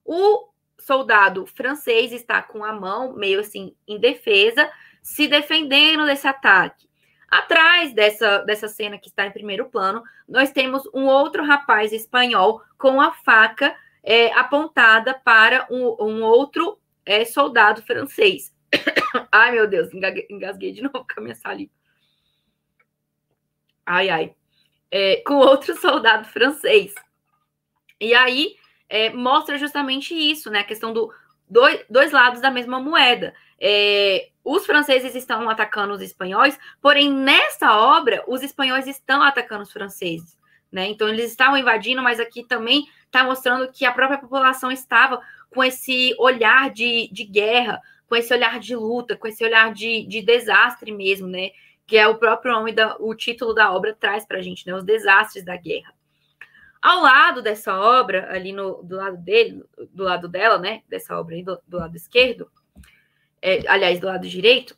O soldado francês está com a mão meio assim em defesa, se defendendo desse ataque. Atrás dessa, dessa cena que está em primeiro plano, nós temos um outro rapaz espanhol com a faca é, apontada para um, um outro é, soldado francês. [coughs] ai, meu Deus, engasguei de [laughs] novo com a minha saliva. Ai, ai. É, com [laughs] outro soldado francês. E aí é, mostra justamente isso, né? A questão do dois, dois lados da mesma moeda. É, os franceses estão atacando os espanhóis, porém, nessa obra, os espanhóis estão atacando os franceses. Né? Então, eles estavam invadindo, mas aqui também está mostrando que a própria população estava com esse olhar de, de guerra, com esse olhar de luta, com esse olhar de, de desastre mesmo, né? Que é o próprio nome, da, o título da obra traz para a gente, né? Os desastres da guerra. Ao lado dessa obra, ali no, do lado dele, do lado dela, né? Dessa obra aí, do, do lado esquerdo, é, aliás, do lado direito,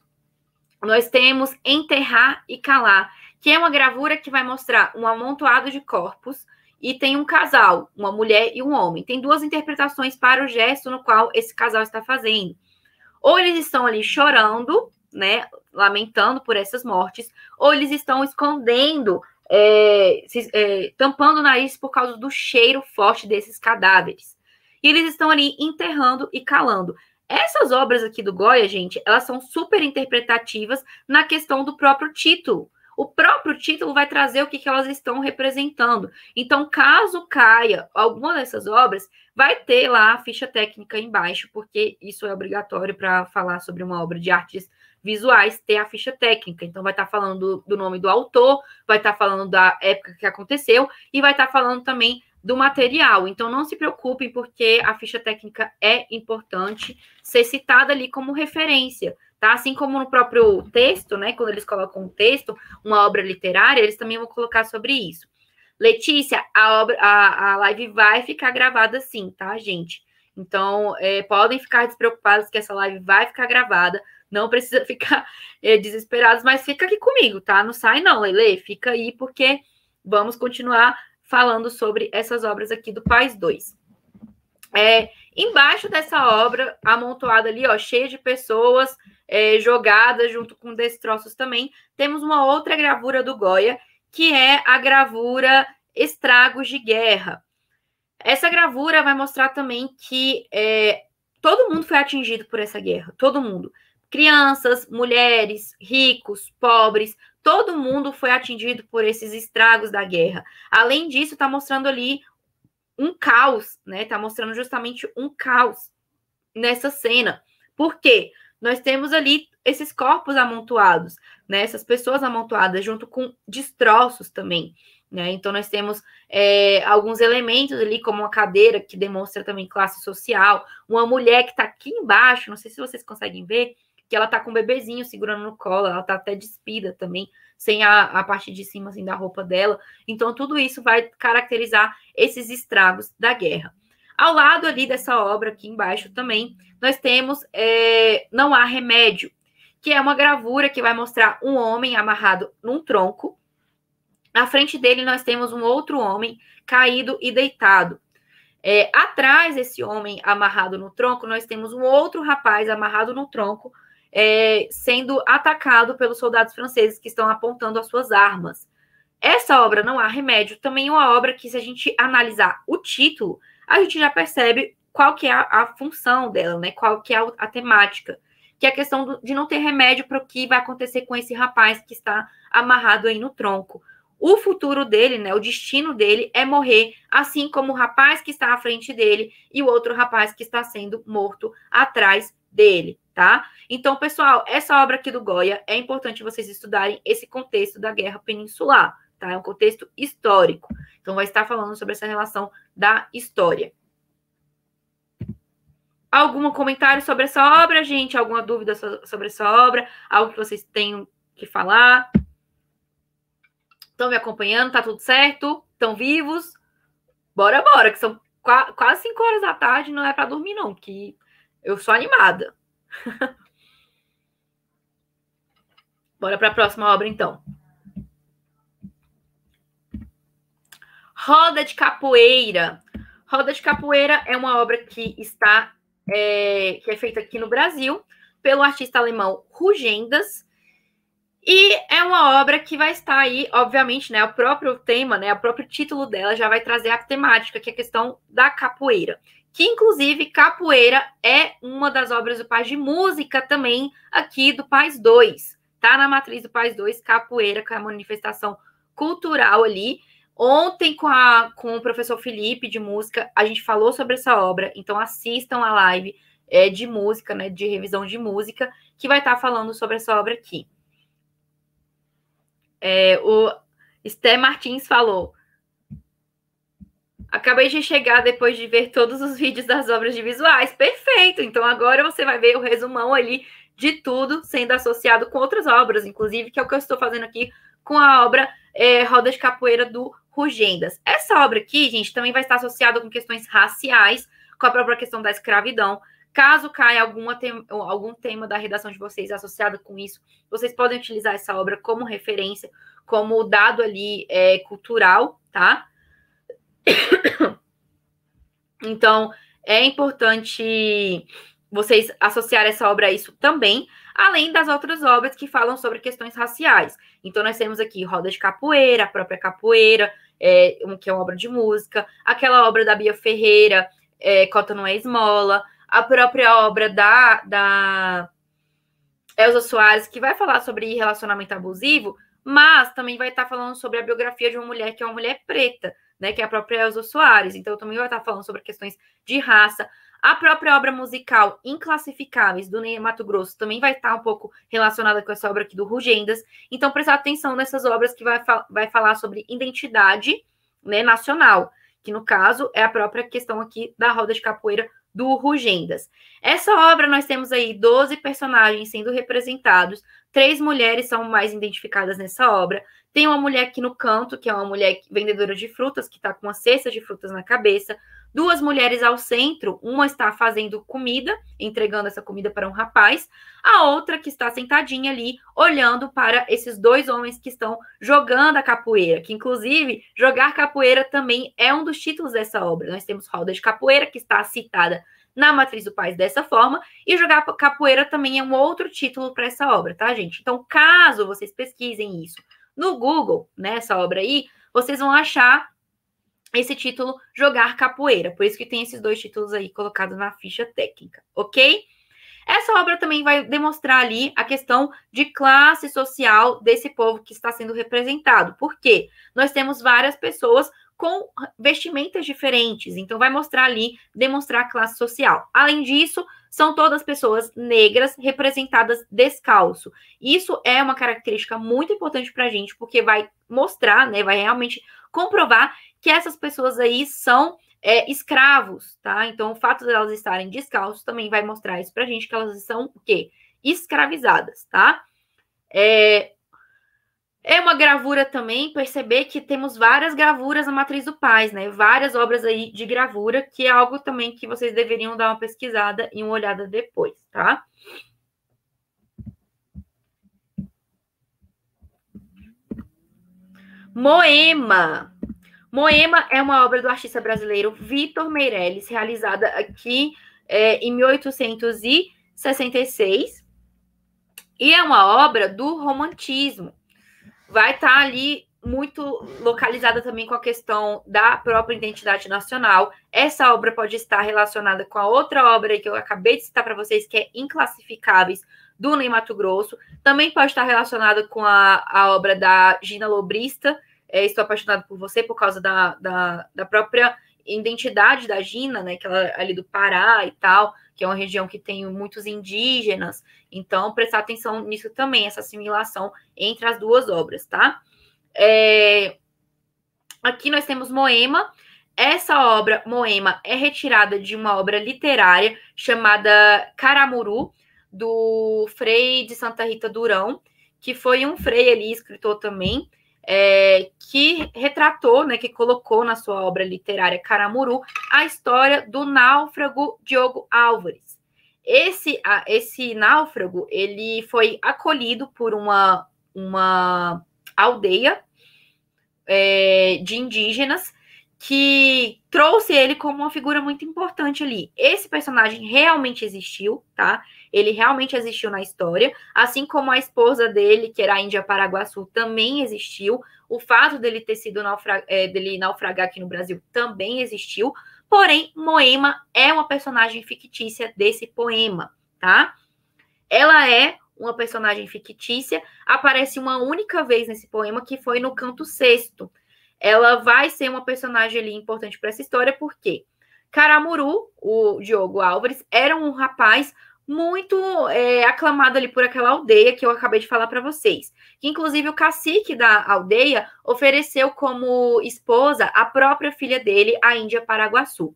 nós temos Enterrar e Calar, que é uma gravura que vai mostrar um amontoado de corpos e tem um casal, uma mulher e um homem. Tem duas interpretações para o gesto no qual esse casal está fazendo. Ou eles estão ali chorando, né, lamentando por essas mortes, ou eles estão escondendo, é, se, é, tampando o nariz por causa do cheiro forte desses cadáveres. E eles estão ali enterrando e calando. Essas obras aqui do Goya, gente, elas são super interpretativas na questão do próprio título o próprio título vai trazer o que, que elas estão representando. Então, caso caia alguma dessas obras, vai ter lá a ficha técnica embaixo, porque isso é obrigatório para falar sobre uma obra de artes visuais, ter a ficha técnica. Então, vai estar tá falando do, nome do autor, vai estar tá falando da época que aconteceu e vai estar tá falando também do material. Então, não se preocupem, porque a ficha técnica é importante ser citada ali como referência. Tá? Assim como no próprio texto, né, quando eles colocam um texto, uma obra literária, eles também vão colocar sobre isso. Letícia, a, obra, a, a live vai ficar gravada sim, tá, gente? Então, é, podem ficar despreocupados que essa live vai ficar gravada. Não precisa [laughs] ficar é, desesperados, mas fica aqui comigo, tá? Não sai não, Lele, fica aí porque vamos continuar falando sobre essas obras aqui do Pais 2. É, embaixo dessa obra, amontoada ali, ó, cheia de pessoas, é, jogada junto com destroços também, temos uma outra gravura do Goya, que é a gravura Estragos de Guerra. Essa gravura vai mostrar também que é, todo mundo foi atingido por essa guerra, todo mundo. Crianças, mulheres, ricos, pobres, todo mundo foi atingido por esses estragos da guerra. Além disso, está mostrando ali um caos, né? Está mostrando justamente um caos nessa cena. Por quê? Porque nós temos ali esses corpos amontoados, né? Essas pessoas amontoadas junto com destroços também. Né? Então, nós temos é, alguns elementos ali, como uma cadeira que demonstra também classe social, uma mulher que está aqui embaixo, não sei se vocês conseguem ver, que ela está com um bebezinho segurando no colo, ela está até despida também, sem a, a parte de cima assim, da roupa dela. Então, tudo isso vai caracterizar esses estragos da guerra. Ao lado ali dessa obra, aqui embaixo também, nós temos é, Não Há Remédio, que é uma gravura que vai mostrar um homem amarrado num tronco. À frente dele, nós temos um outro homem caído e deitado. É, atrás desse homem amarrado no tronco, nós temos um outro rapaz amarrado no tronco, é, sendo atacado pelos soldados franceses que estão apontando as suas armas. Essa obra, Não Há Remédio, também é uma obra que, se a gente analisar o título, a gente já percebe qual que é a, a função dela, né? Qual que é a, a temática, que é a questão do, de não ter remédio para o que vai acontecer com esse rapaz que está amarrado aí no tronco. O futuro dele, né, o destino dele é morrer, assim como o rapaz que está à frente dele e o outro rapaz que está sendo morto atrás dele, tá? Então, pessoal, essa obra aqui do Goya é importante vocês estudarem esse contexto da Guerra Peninsular, tá? É um contexto histórico. Então, vai estar falando sobre essa relação da história. Algum comentário sobre essa obra, gente? Alguma dúvida sobre essa obra? Algo que vocês tenham que falar? Estão me acompanhando? Tá tudo certo? Estão vivos? Bora, bora, que são quase 5 horas da tarde, não é para dormir, não, que eu sou animada. [laughs] Bora para a próxima obra, então. Roda de Capoeira. Roda de Capoeira é uma obra que está é, que é feita aqui no Brasil pelo artista alemão Rugendas. E é uma obra que vai estar aí, obviamente, né? O próprio tema, né? O próprio título dela já vai trazer a temática, que é a questão da capoeira. Que, inclusive, capoeira é uma das obras do Paz de Música também, aqui do Paz 2. Tá na matriz do Paz 2, capoeira, que é a manifestação cultural ali, Ontem, com, a, com o professor Felipe de música, a gente falou sobre essa obra, então assistam a live é, de música, né, de revisão de música, que vai estar tá falando sobre essa obra aqui. É, o Esté Martins falou: Acabei de chegar depois de ver todos os vídeos das obras de visuais. Perfeito! Então agora você vai ver o resumão ali de tudo sendo associado com outras obras, inclusive, que é o que eu estou fazendo aqui com a obra é, Roda de Capoeira do Rugendas. Essa obra aqui, gente, também vai estar associada com questões raciais, com a própria questão da escravidão. Caso caia alguma te algum tema da redação de vocês associado com isso, vocês podem utilizar essa obra como referência, como dado ali é, cultural, tá? [coughs] Então, é importante vocês associar essa obra a isso também, além das outras obras que falam sobre questões raciais. Então, nós temos aqui Roda de Capoeira, a própria Capoeira, é, um, que é uma obra de música, aquela obra da Bia Ferreira, é, Cota não é Esmola, a própria obra da, da Elza Soares, que vai falar sobre relacionamento abusivo, mas também vai estar falando sobre a biografia de uma mulher que é uma mulher preta, né, que é a própria Elza Soares. Então, também vai estar falando sobre questões de raça. A própria obra musical Inclassificáveis, do Ney Mato Grosso, também vai estar um pouco relacionada com essa obra aqui do Rugendas. Então, prestar atenção nessas obras que vai, vai falar sobre identidade né, nacional, que no caso é a própria questão aqui da roda de capoeira do Rugendas. Essa obra nós temos aí 12 personagens sendo representados, três mulheres são mais identificadas nessa obra. Tem uma mulher aqui no canto, que é uma mulher vendedora de frutas, que está com uma cesta de frutas na cabeça duas mulheres ao centro, uma está fazendo comida, entregando essa comida para um rapaz, a outra que está sentadinha ali, olhando para esses dois homens que estão jogando a capoeira, que inclusive jogar capoeira também é um dos títulos dessa obra. Nós temos roda de capoeira, que está citada na Matriz do País dessa forma, e jogar capoeira também é um outro título para essa obra, tá, gente? Então, caso vocês pesquisem isso no Google, nessa né, obra aí, vocês vão achar esse título Jogar Capoeira. Por isso que tem esses dois títulos aí colocados na ficha técnica, ok? Essa obra também vai demonstrar ali a questão de classe social desse povo que está sendo representado. porque Nós temos várias pessoas com vestimentas diferentes, então vai mostrar ali, demonstrar a classe social. Além disso, são todas pessoas negras representadas descalço. Isso é uma característica muito importante para a gente, porque vai mostrar, né, vai realmente comprovar que essas pessoas aí são é, escravos, tá? Então, o fato de elas estarem descalços também vai mostrar isso pra gente, que elas são o quê? Escravizadas, tá? É, é uma gravura também, perceber que temos várias gravuras na Matriz do Paz, né? Várias obras aí de gravura, que é algo também que vocês deveriam dar uma pesquisada e uma olhada depois, tá? Moema. Moema é uma obra do artista brasileiro Vitor Meirelles, realizada aqui é, em 1866, e é uma obra do romantismo. Vai estar tá ali muito localizada também com a questão da própria identidade nacional. Essa obra pode estar relacionada com a outra obra que eu acabei de citar para vocês, que é Inclassificáveis, do Ney Mato Grosso. Também pode estar relacionada com a, a obra da Gina Lobrista, é, estou apaixonado por você por causa da, da, da, própria identidade da Gina, né? Que ela é ali do Pará e tal, que é uma região que tem muitos indígenas. Então, prestar atenção nisso também, essa assimilação entre as duas obras, tá? É... Aqui nós temos Moema. Essa obra, Moema, é retirada de uma obra literária chamada Caramuru, do Frei de Santa Rita Durão, que foi um frei ali, escritor também, é, que retratou, né, que colocou na sua obra literária Caramuru a história do náufrago Diogo Álvares. Esse, a, esse náufrago ele foi acolhido por uma, uma aldeia é, de indígenas que trouxe ele como uma figura muito importante ali. Esse personagem realmente existiu, tá? ele realmente existiu na história, assim como a esposa dele, que era a Índia Paraguaçu, também existiu. O fato dele ter sido naufra é, dele naufragar aqui no Brasil também existiu. Porém, Moema é uma personagem fictícia desse poema, tá? Ela é uma personagem fictícia, aparece uma única vez nesse poema, que foi no canto sexto. Ela vai ser uma personagem ali importante para essa história, porque Caramuru, o Diogo Álvares, era um rapaz muito é, aclamado ali por aquela aldeia que eu acabei de falar para vocês. Que inclusive o cacique da aldeia ofereceu como esposa a própria filha dele, a Índia Paraguaçu.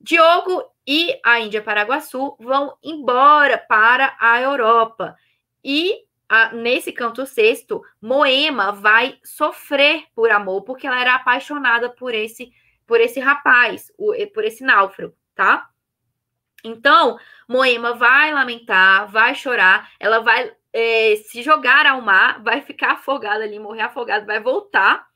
Diogo e a Índia Paraguaçu vão embora para a Europa. E a, nesse canto sexto, Moema vai sofrer por amor, porque ela era apaixonada por esse por esse rapaz, por esse náufrago, tá? Então, Moema vai lamentar, vai chorar, ela vai é, se jogar ao mar, vai ficar afogada ali, morrer afogada, vai voltar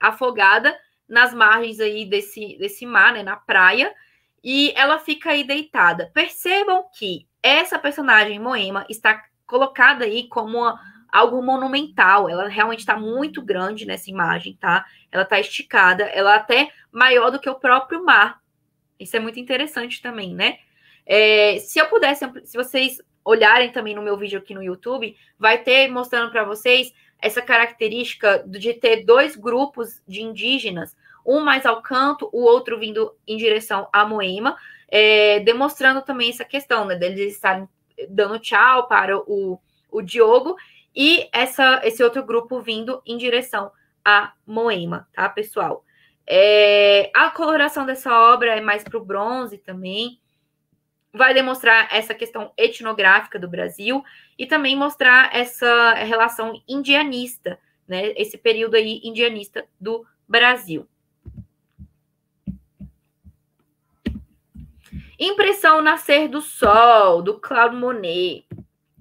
afogada nas margens aí desse, desse mar, né, na praia, e ela fica aí deitada. Percebam que essa personagem, Moema, está colocada aí como uma, algo monumental, ela realmente está muito grande nessa imagem, tá? Ela está esticada, ela é até maior do que o próprio mar. Isso é muito interessante também, né? É, se eu pudesse, se vocês olharem também no meu vídeo aqui no YouTube, vai ter mostrando para vocês essa característica de ter dois grupos de indígenas, um mais ao canto, o outro vindo em direção a Moema, é, demonstrando também essa questão né, deles estarem dando tchau para o, o Diogo e essa, esse outro grupo vindo em direção a Moema, tá, pessoal? É, a coloração dessa obra é mais para o bronze também vai demonstrar essa questão etnográfica do Brasil e também mostrar essa relação indianista, né? Esse período aí indianista do Brasil. Impressão Nascer do Sol, do Claude Monet.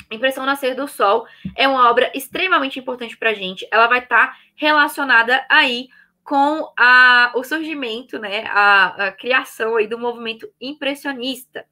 Impressão Nascer do Sol é uma obra extremamente importante para a gente. Ela vai estar tá relacionada aí com a, o surgimento, né, a, a criação aí do movimento impressionista.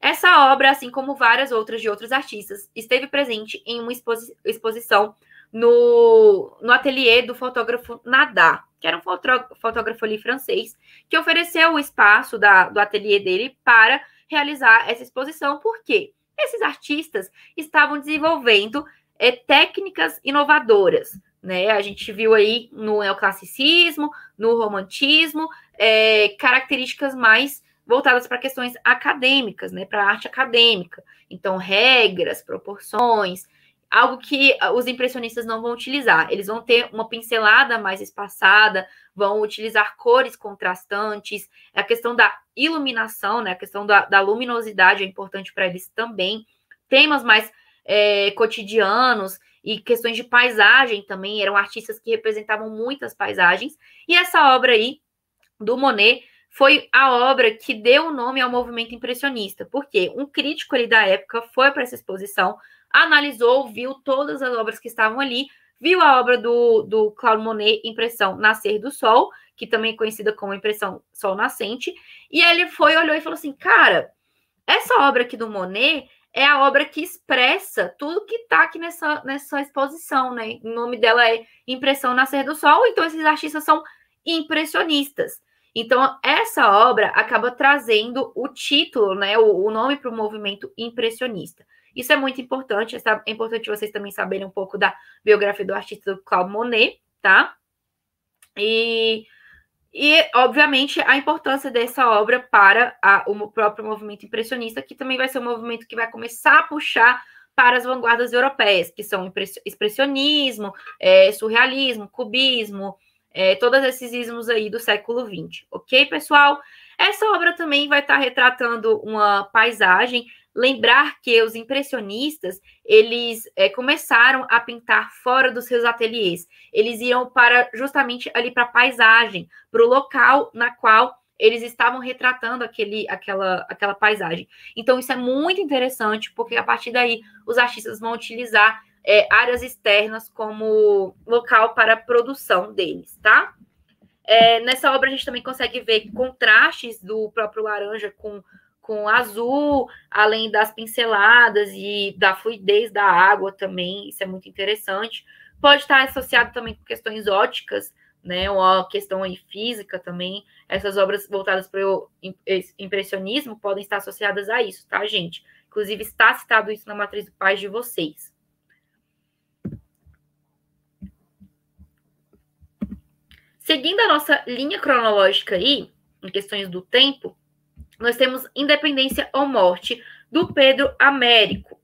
Essa obra, assim como várias outras de outros artistas, esteve presente em uma exposi exposição no, no ateliê do fotógrafo Nadar, que era um fotógrafo ali francês, que ofereceu o espaço da, do ateliê dele para realizar essa exposição, porque esses artistas estavam desenvolvendo é, técnicas inovadoras. Né? A gente viu aí no neoclassicismo, no romantismo, é, características mais voltadas para questões acadêmicas, né, para arte acadêmica. Então, regras, proporções, algo que ah, os impressionistas não vão utilizar. Eles vão ter uma pincelada mais espaçada, vão utilizar cores contrastantes. A questão da iluminação, né, a questão da, da luminosidade é importante para eles também. Temas mais é, cotidianos e questões de paisagem também, eram artistas que representavam muitas paisagens. E essa obra aí, do Monet, foi a obra que deu o nome ao movimento impressionista, porque um crítico ali da época foi para essa exposição, analisou, viu todas as obras que estavam ali, viu a obra do, do Claude Monet, Impressão Nascer do Sol, que também é conhecida como Impressão Sol Nascente, e ele foi, olhou e falou assim, cara, essa obra aqui do Monet é a obra que expressa tudo que está aqui nessa, nessa exposição, né? O nome dela é Impressão Nascer do Sol, então esses artistas são impressionistas. Então, essa obra acaba trazendo o título, né, o, o nome para o movimento impressionista. Isso é muito importante, é, é importante vocês também saberem um pouco da biografia do artista do Claude Monet, tá? E, e obviamente, a importância dessa obra para a, o próprio movimento impressionista, que também vai ser um movimento que vai começar a puxar para as vanguardas europeias, que são expressionismo, é, surrealismo, cubismo, é, todos esses ismos aí do século XX, ok, pessoal? Essa obra também vai estar retratando uma paisagem. Lembrar que os impressionistas eles é, começaram a pintar fora dos seus ateliês. Eles iam para justamente ali para a paisagem, para o local na qual eles estavam retratando aquele, aquela, aquela paisagem. Então isso é muito interessante porque a partir daí os artistas vão utilizar é, áreas externas como local para produção deles, tá? É, nessa obra a gente também consegue ver contrastes do próprio laranja com, com azul, além das pinceladas e da fluidez da água também, isso é muito interessante. Pode estar associado também com questões óticas, né, uma questão aí física também. Essas obras voltadas para o impressionismo podem estar associadas a isso, tá, gente? Inclusive está citado isso na matriz do pais de vocês. Seguindo a nossa linha cronológica aí, em questões do tempo, nós temos Independência ou Morte, do Pedro Américo.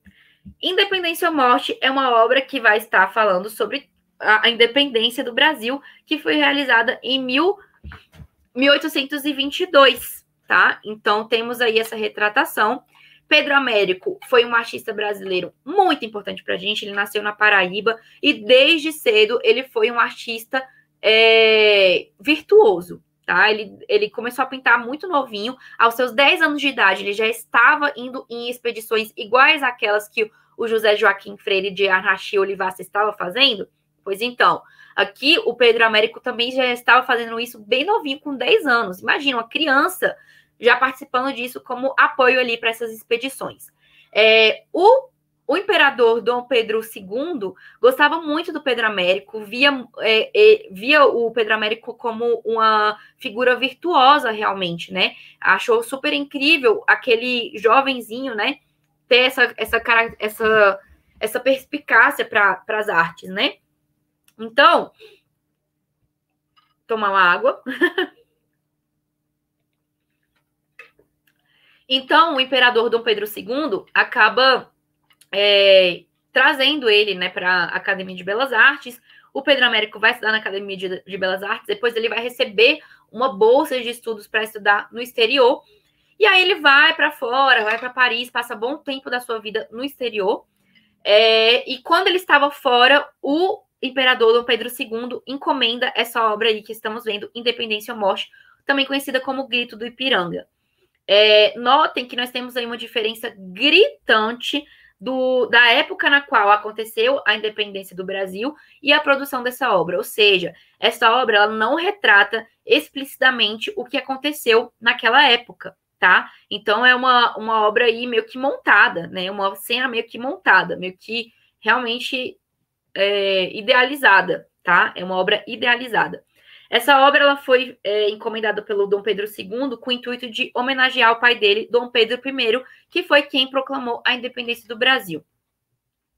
Independência ou Morte é uma obra que vai estar falando sobre a independência do Brasil, que foi realizada em mil, 1822, tá? Então temos aí essa retratação. Pedro Américo foi um artista brasileiro muito importante para a gente. Ele nasceu na Paraíba e desde cedo ele foi um artista é, virtuoso. Tá? Ele, ele começou a pintar muito novinho, aos seus 10 anos de idade, ele já estava indo em expedições iguais àquelas que o José Joaquim Freire de Arrachi Olivasta estava fazendo. Pois então, aqui o Pedro Américo também já estava fazendo isso bem novinho, com 10 anos. Imagina, uma criança já participando disso como apoio ali para essas expedições. É, o o imperador Dom Pedro II gostava muito do Pedro Américo, via, é, é, via o Pedro Américo como uma figura virtuosa realmente, né? Achou super incrível aquele jovenzinho, né? Ter essa, essa, essa, essa perspicácia para as artes, né? Então, tomar uma água. [laughs] então, o imperador Dom Pedro II acaba é, trazendo ele né, para a Academia de Belas Artes. O Pedro Américo vai estudar na Academia de, de Belas Artes, depois ele vai receber uma bolsa de estudos para estudar no exterior. E aí ele vai para fora, vai para Paris, passa bom tempo da sua vida no exterior. É, e quando ele estava fora, o imperador Dom Pedro II encomenda essa obra aí que estamos vendo, Independência ou Morte, também conhecida como Grito do Ipiranga. É, notem que nós temos aí uma diferença gritante do, da época na qual aconteceu a independência do Brasil e a produção dessa obra. Ou seja, essa obra ela não retrata explicitamente o que aconteceu naquela época, tá? Então é uma, uma obra aí meio que montada, né? Uma cena meio que montada, meio que realmente é, idealizada, tá? É uma obra idealizada. Essa obra ela foi é, encomendada pelo Dom Pedro II com o intuito de homenagear o pai dele, Dom Pedro I, que foi quem proclamou a independência do Brasil.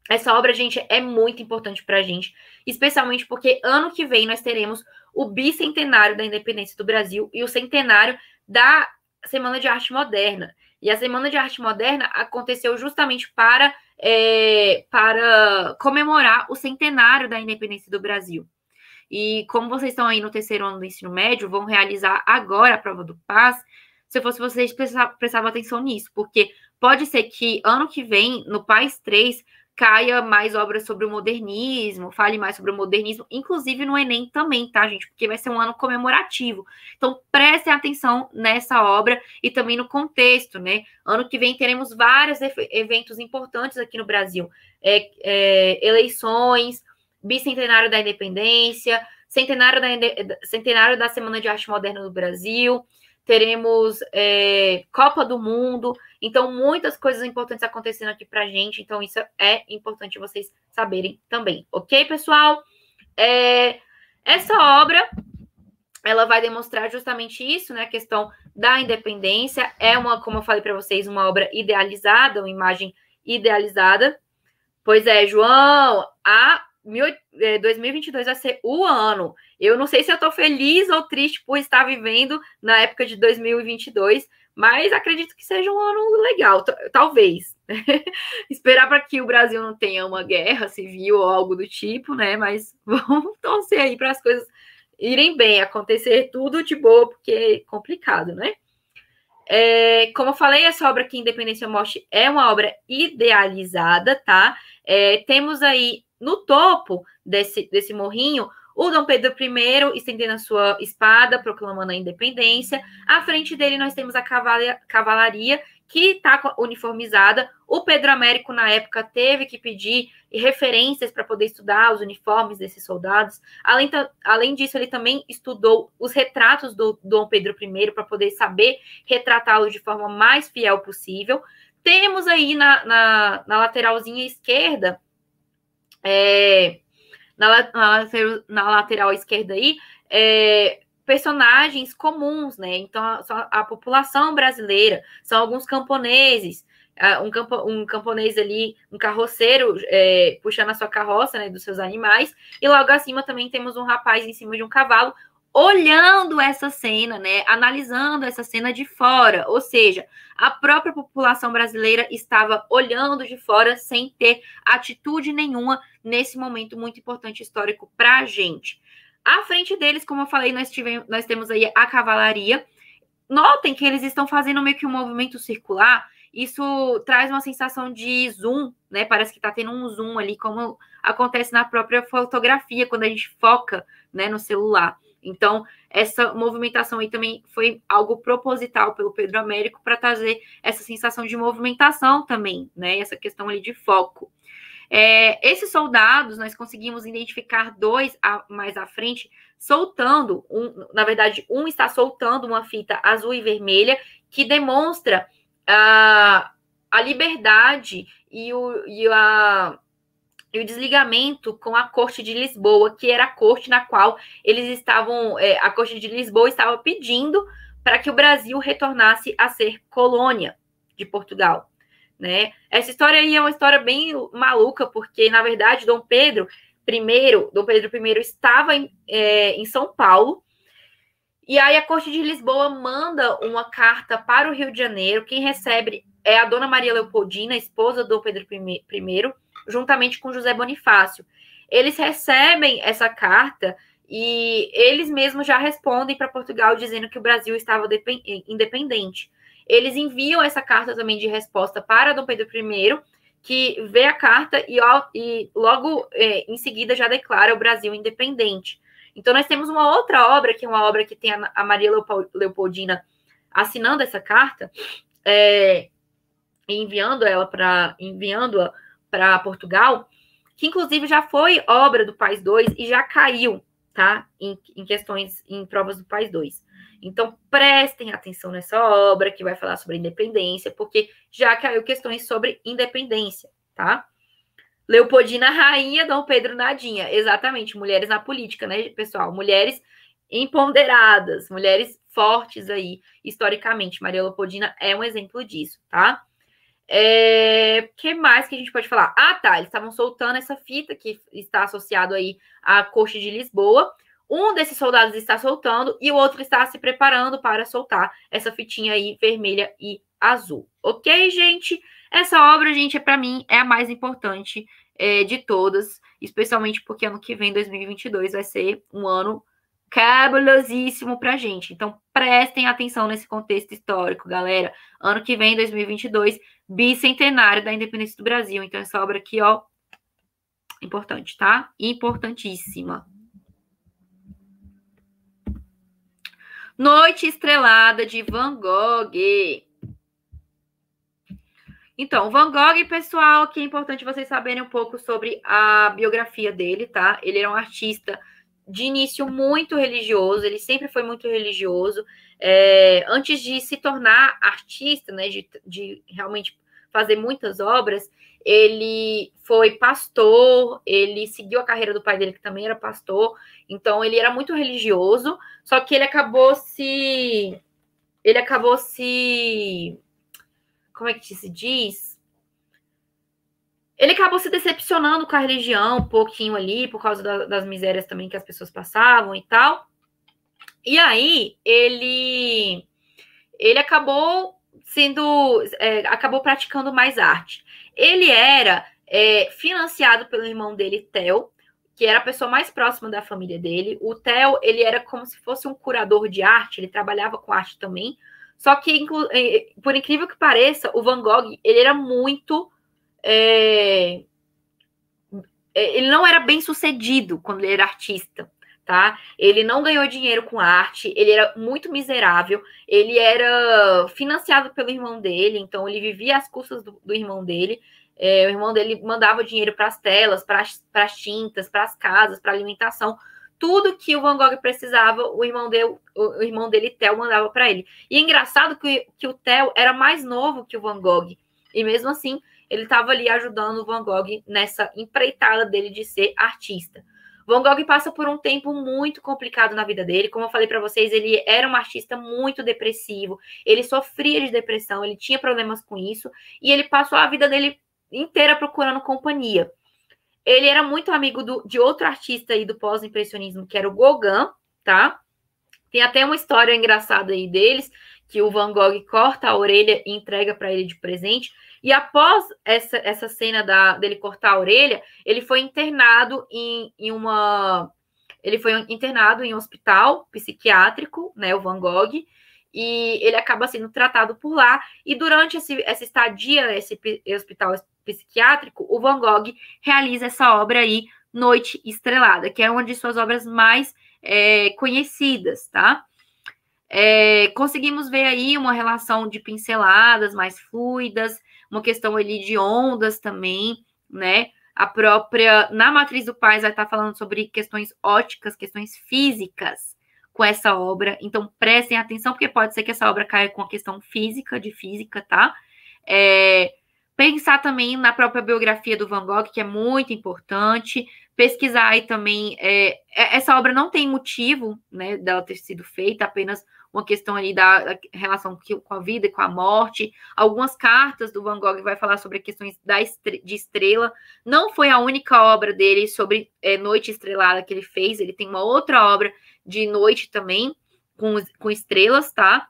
Essa obra, gente, é muito importante para a gente, especialmente porque ano que vem nós teremos o bicentenário da independência do Brasil e o centenário da Semana de Arte Moderna. E a Semana de Arte Moderna aconteceu justamente para, é, para comemorar o centenário da independência do Brasil. E como vocês estão aí no terceiro ano do ensino médio, vão realizar agora a prova do PAS. Se eu fosse vocês, prestavam atenção nisso, porque pode ser que ano que vem, no PAS 3, caia mais obras sobre o modernismo, fale mais sobre o modernismo, inclusive no Enem também, tá, gente? Porque vai ser um ano comemorativo. Então, prestem atenção nessa obra e também no contexto, né? Ano que vem teremos vários eventos importantes aqui no Brasil. É, é, eleições, bicentenário da independência, centenário da, centenário da Semana de Arte Moderna do Brasil, teremos é, Copa do Mundo, então muitas coisas importantes acontecendo aqui pra gente, então isso é importante vocês saberem também, ok, pessoal? É, essa obra ela vai demonstrar justamente isso, né? A questão da independência é uma, como eu falei para vocês, uma obra idealizada, uma imagem idealizada. Pois é, João, a 2022 é, vai ser o ano. Eu não sei se eu estou feliz ou triste por estar vivendo na época de 2022, mas acredito que seja um ano legal, talvez. [laughs] Esperar para que o Brasil não tenha uma guerra civil ou algo do tipo, né? Mas [laughs] vamos torcer aí para as coisas irem bem, acontecer tudo de boa, porque é complicado, né? É, como eu falei, essa obra aqui, Independência ou Morte, é uma obra idealizada, tá? É, temos aí no topo desse, desse morrinho, o Dom Pedro I estendendo a sua espada, proclamando a independência. À frente dele, nós temos a cavalaria, que está uniformizada. O Pedro Américo, na época, teve que pedir referências para poder estudar os uniformes desses soldados. Além, além disso, ele também estudou os retratos do Dom Pedro I para poder saber retratá-lo de forma mais fiel possível. Temos aí na, na, na lateralzinha esquerda é, na, na, na, lateral esquerda aí, é, personagens comuns, né? Então, a, a, população brasileira, são alguns camponeses, ah, um, campo, um camponês ali, um carroceiro é, puxando a sua carroça, né, dos seus animais, e logo acima também temos um rapaz em cima de um cavalo, olhando essa cena, né, analisando essa cena de fora, ou seja, a própria população brasileira estava olhando de fora sem ter atitude nenhuma nesse momento muito importante histórico para a gente. À frente deles, como eu falei, nós, tivemos, nós temos aí a cavalaria. Notem que eles estão fazendo meio que um movimento circular. Isso traz uma sensação de zoom, né? Parece que está tendo um zoom ali, como acontece na própria fotografia, quando a gente foca né, no celular. Então, essa movimentação aí também foi algo proposital pelo Pedro Américo para trazer essa sensação de movimentação também, né? Essa questão ali de foco. É, esses soldados, nós conseguimos identificar dois a, mais à frente, soltando, um, na verdade, um está soltando uma fita azul e vermelha que demonstra uh, a liberdade e, o, e a e o desligamento com a corte de Lisboa, que era a corte na qual eles estavam, é, a corte de Lisboa estava pedindo para que o Brasil retornasse a ser colônia de Portugal. Né? Essa história aí é uma história bem maluca, porque na verdade Dom Pedro I, Dom Pedro I estava em, é, em São Paulo e aí a corte de Lisboa manda uma carta para o Rio de Janeiro. Quem recebe é a Dona Maria Leopoldina, esposa do Pedro I juntamente com José Bonifácio. Eles recebem essa carta e eles mesmos já respondem para Portugal dizendo que o Brasil estava eh, independente. Eles enviam essa carta também de resposta para Dom Pedro I, que vê a carta e, e logo eh, em seguida já declara o Brasil independente. Então, nós temos uma outra obra, que é uma obra que tem a Maria Leopoldina assinando essa carta é, e enviando ela para enviando-a para Portugal, que inclusive já foi obra do País 2 e já caiu, tá? Em, em questões, em provas do País 2. Então, prestem atenção nessa obra que vai falar sobre independência, porque já caiu questões sobre independência, tá? Leopoldina Rainha, Dom Pedro Nadinha. Exatamente, mulheres na política, né, pessoal? Mulheres empoderadas, mulheres fortes aí, historicamente. Maria Leopoldina é um exemplo disso, tá? É, que mais que a gente pode falar? Ah, tá, eles estavam soltando essa fita que está associado aí à coxa de Lisboa. Um desses soldados está soltando e o outro está se preparando para soltar essa fitinha aí vermelha e azul. Ok, gente? Essa obra, gente, é para mim é a mais importante é, de todas, especialmente porque ano que vem, 2022, vai ser um ano cabulosíssimo para gente. Então, prestem atenção nesse contexto histórico, galera. Ano que vem, 2022, bicentenário da independência do Brasil. Então, essa obra aqui, ó, importante, tá? Importantíssima. Noite Estrelada de Van Gogh. Então, Van Gogh, pessoal, que é importante vocês saberem um pouco sobre a biografia dele, tá? Ele era um artista de início muito religioso, ele sempre foi muito religioso. É, antes de se tornar artista, né, de, de realmente fazer muitas obras, ele foi pastor, ele seguiu a carreira do pai dele, que também era pastor, então ele era muito religioso, só que ele acabou se. Ele acabou se. Como é que se diz? ele acabou se decepcionando com a religião um pouquinho ali, por causa da, das misérias também que as pessoas passavam e tal. E aí, ele, ele acabou sendo. É, acabou praticando mais arte. Ele era é, financiado pelo irmão dele, Theo, que era a pessoa mais próxima da família dele. O Theo, ele era como se fosse um curador de arte, ele trabalhava com arte também. Só que, é, por incrível que pareça, o Van Gogh, ele era muito é, é, ele não era bem sucedido quando ele era artista, tá? Ele não ganhou dinheiro com arte, ele era muito miserável, ele era financiado pelo irmão dele, então ele vivia às custas do, do irmão dele. É, o irmão dele mandava dinheiro para as telas, para as tintas, para as casas, para alimentação. Tudo que o Van Gogh precisava, o irmão dele, o irmão dele Theo, mandava para ele. E é engraçado que, que o Theo era mais novo que o Van Gogh. E mesmo assim, ele estava ali ajudando o Van Gogh nessa empreitada dele de ser artista. Van Gogh passa por um tempo muito complicado na vida dele. Como eu falei para vocês, ele era um artista muito depressivo, ele sofria de depressão, ele tinha problemas com isso, e ele passou a vida dele inteira procurando companhia. Ele era muito amigo do, de outro artista aí do pós-impressionismo, que era o Gauguin, tá? Tem até uma história engraçada aí deles, que o Van Gogh corta a orelha e entrega para ele de presente, e após essa, essa cena da, dele cortar a orelha, ele foi internado em, em uma. Ele foi internado em um hospital psiquiátrico, né? O Van Gogh e ele acaba sendo tratado por lá. E durante esse, essa estadia nesse hospital psiquiátrico, o Van Gogh realiza essa obra aí, Noite Estrelada, que é uma de suas obras mais é, conhecidas, tá? É, conseguimos ver aí uma relação de pinceladas mais fluidas, uma questão ali de ondas também, né? A própria, na matriz do Paz, vai estar falando sobre questões óticas, questões físicas com essa obra. Então, prestem atenção, porque pode ser que essa obra caia com a questão física, de física, tá? É, pensar também na própria biografia do Van Gogh, que é muito importante, pesquisar aí também. É, é essa obra não tem motivo né, dela ter sido feita, apenas uma questão ali da relação com a vida e com a morte. Algumas cartas do Van Gogh vai falar sobre questões da estre de estrela. Não foi a única obra dele sobre é, noite estrelada que ele fez. Ele tem uma outra obra de noite também com, com estrelas, tá?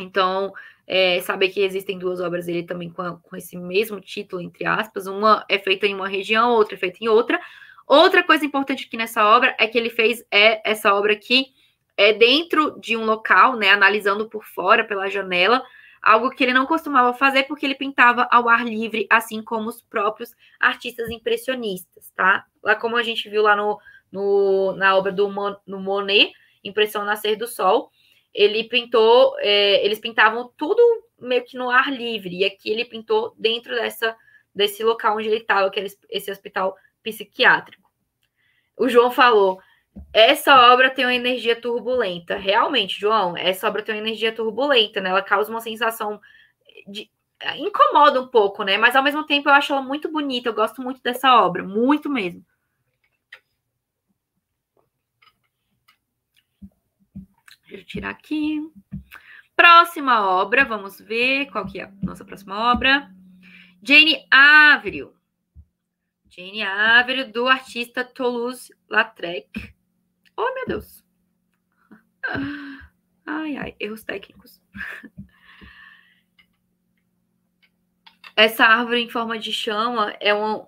Então, é, saber que existem duas obras dele também com, a, com esse mesmo título, entre aspas. Uma é feita em uma região, outra é feita em outra. Outra coisa importante aqui nessa obra é que ele fez é essa obra aqui é dentro de um local, né, analisando por fora, pela janela, algo que ele não costumava fazer porque ele pintava ao ar livre, assim como os próprios artistas impressionistas, tá? Lá como a gente viu lá no, no na obra do Mon, Monet, Impressão Nascer do Sol, ele pintou, é, eles pintavam tudo meio que no ar livre, e aqui ele pintou dentro dessa desse local onde ele estava, que era esse hospital psiquiátrico. O João falou, essa obra tem uma energia turbulenta. Realmente, João, essa obra tem uma energia turbulenta, né? Ela causa uma sensação de. Eh, incomoda um pouco, né? Mas ao mesmo tempo eu acho ela muito bonita. Eu gosto muito dessa obra, muito mesmo. Deixa eu tirar aqui. Próxima obra, vamos ver qual que é a nossa próxima obra. Jane Avril. Jane Avril, do artista Toulouse Lautrec. Oh, meu Deus! Ai, ai, erros técnicos. Essa árvore em forma de chama é um.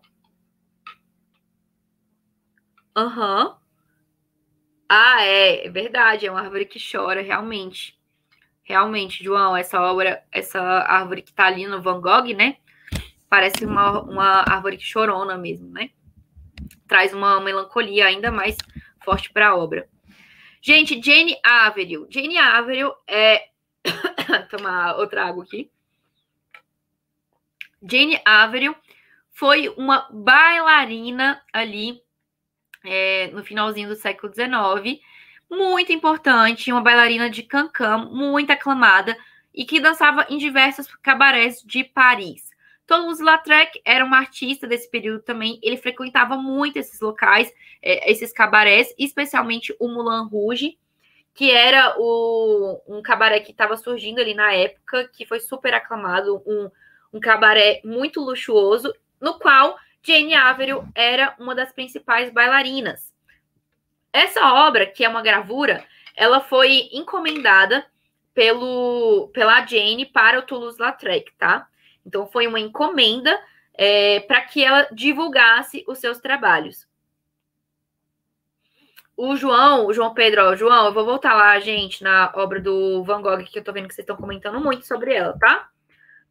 Aham. Uhum. Ah, é, é verdade, é uma árvore que chora, realmente. Realmente, João, essa obra, essa árvore que tá ali no Van Gogh, né? Parece uma, uma árvore que chorona mesmo, né? Traz uma melancolia ainda mais forte para a obra. Gente, Jane Averill. Jane Averill é. [coughs] Tomar outra água aqui. Jane Averill foi uma bailarina ali é, no finalzinho do século XIX, muito importante, uma bailarina de cancan, muito aclamada e que dançava em diversos cabarés de Paris. Toulouse então, Lautrec era um artista desse período também, ele frequentava muito esses locais, é, esses cabarés, especialmente o Moulin Rouge, que era o, um cabaré que estava surgindo ali na época, que foi super aclamado, um, um cabaré muito luxuoso, no qual Jane Averill era uma das principais bailarinas. Essa obra, que é uma gravura, ela foi encomendada pelo, pela Jane para o Toulouse-Lautrec, tá? Então, foi uma encomenda é, para que ela divulgasse os seus trabalhos. O João, o João Pedro, ó, João, eu vou voltar lá, gente, na obra do Van Gogh, que eu tô vendo que vocês estão comentando muito sobre ela, tá?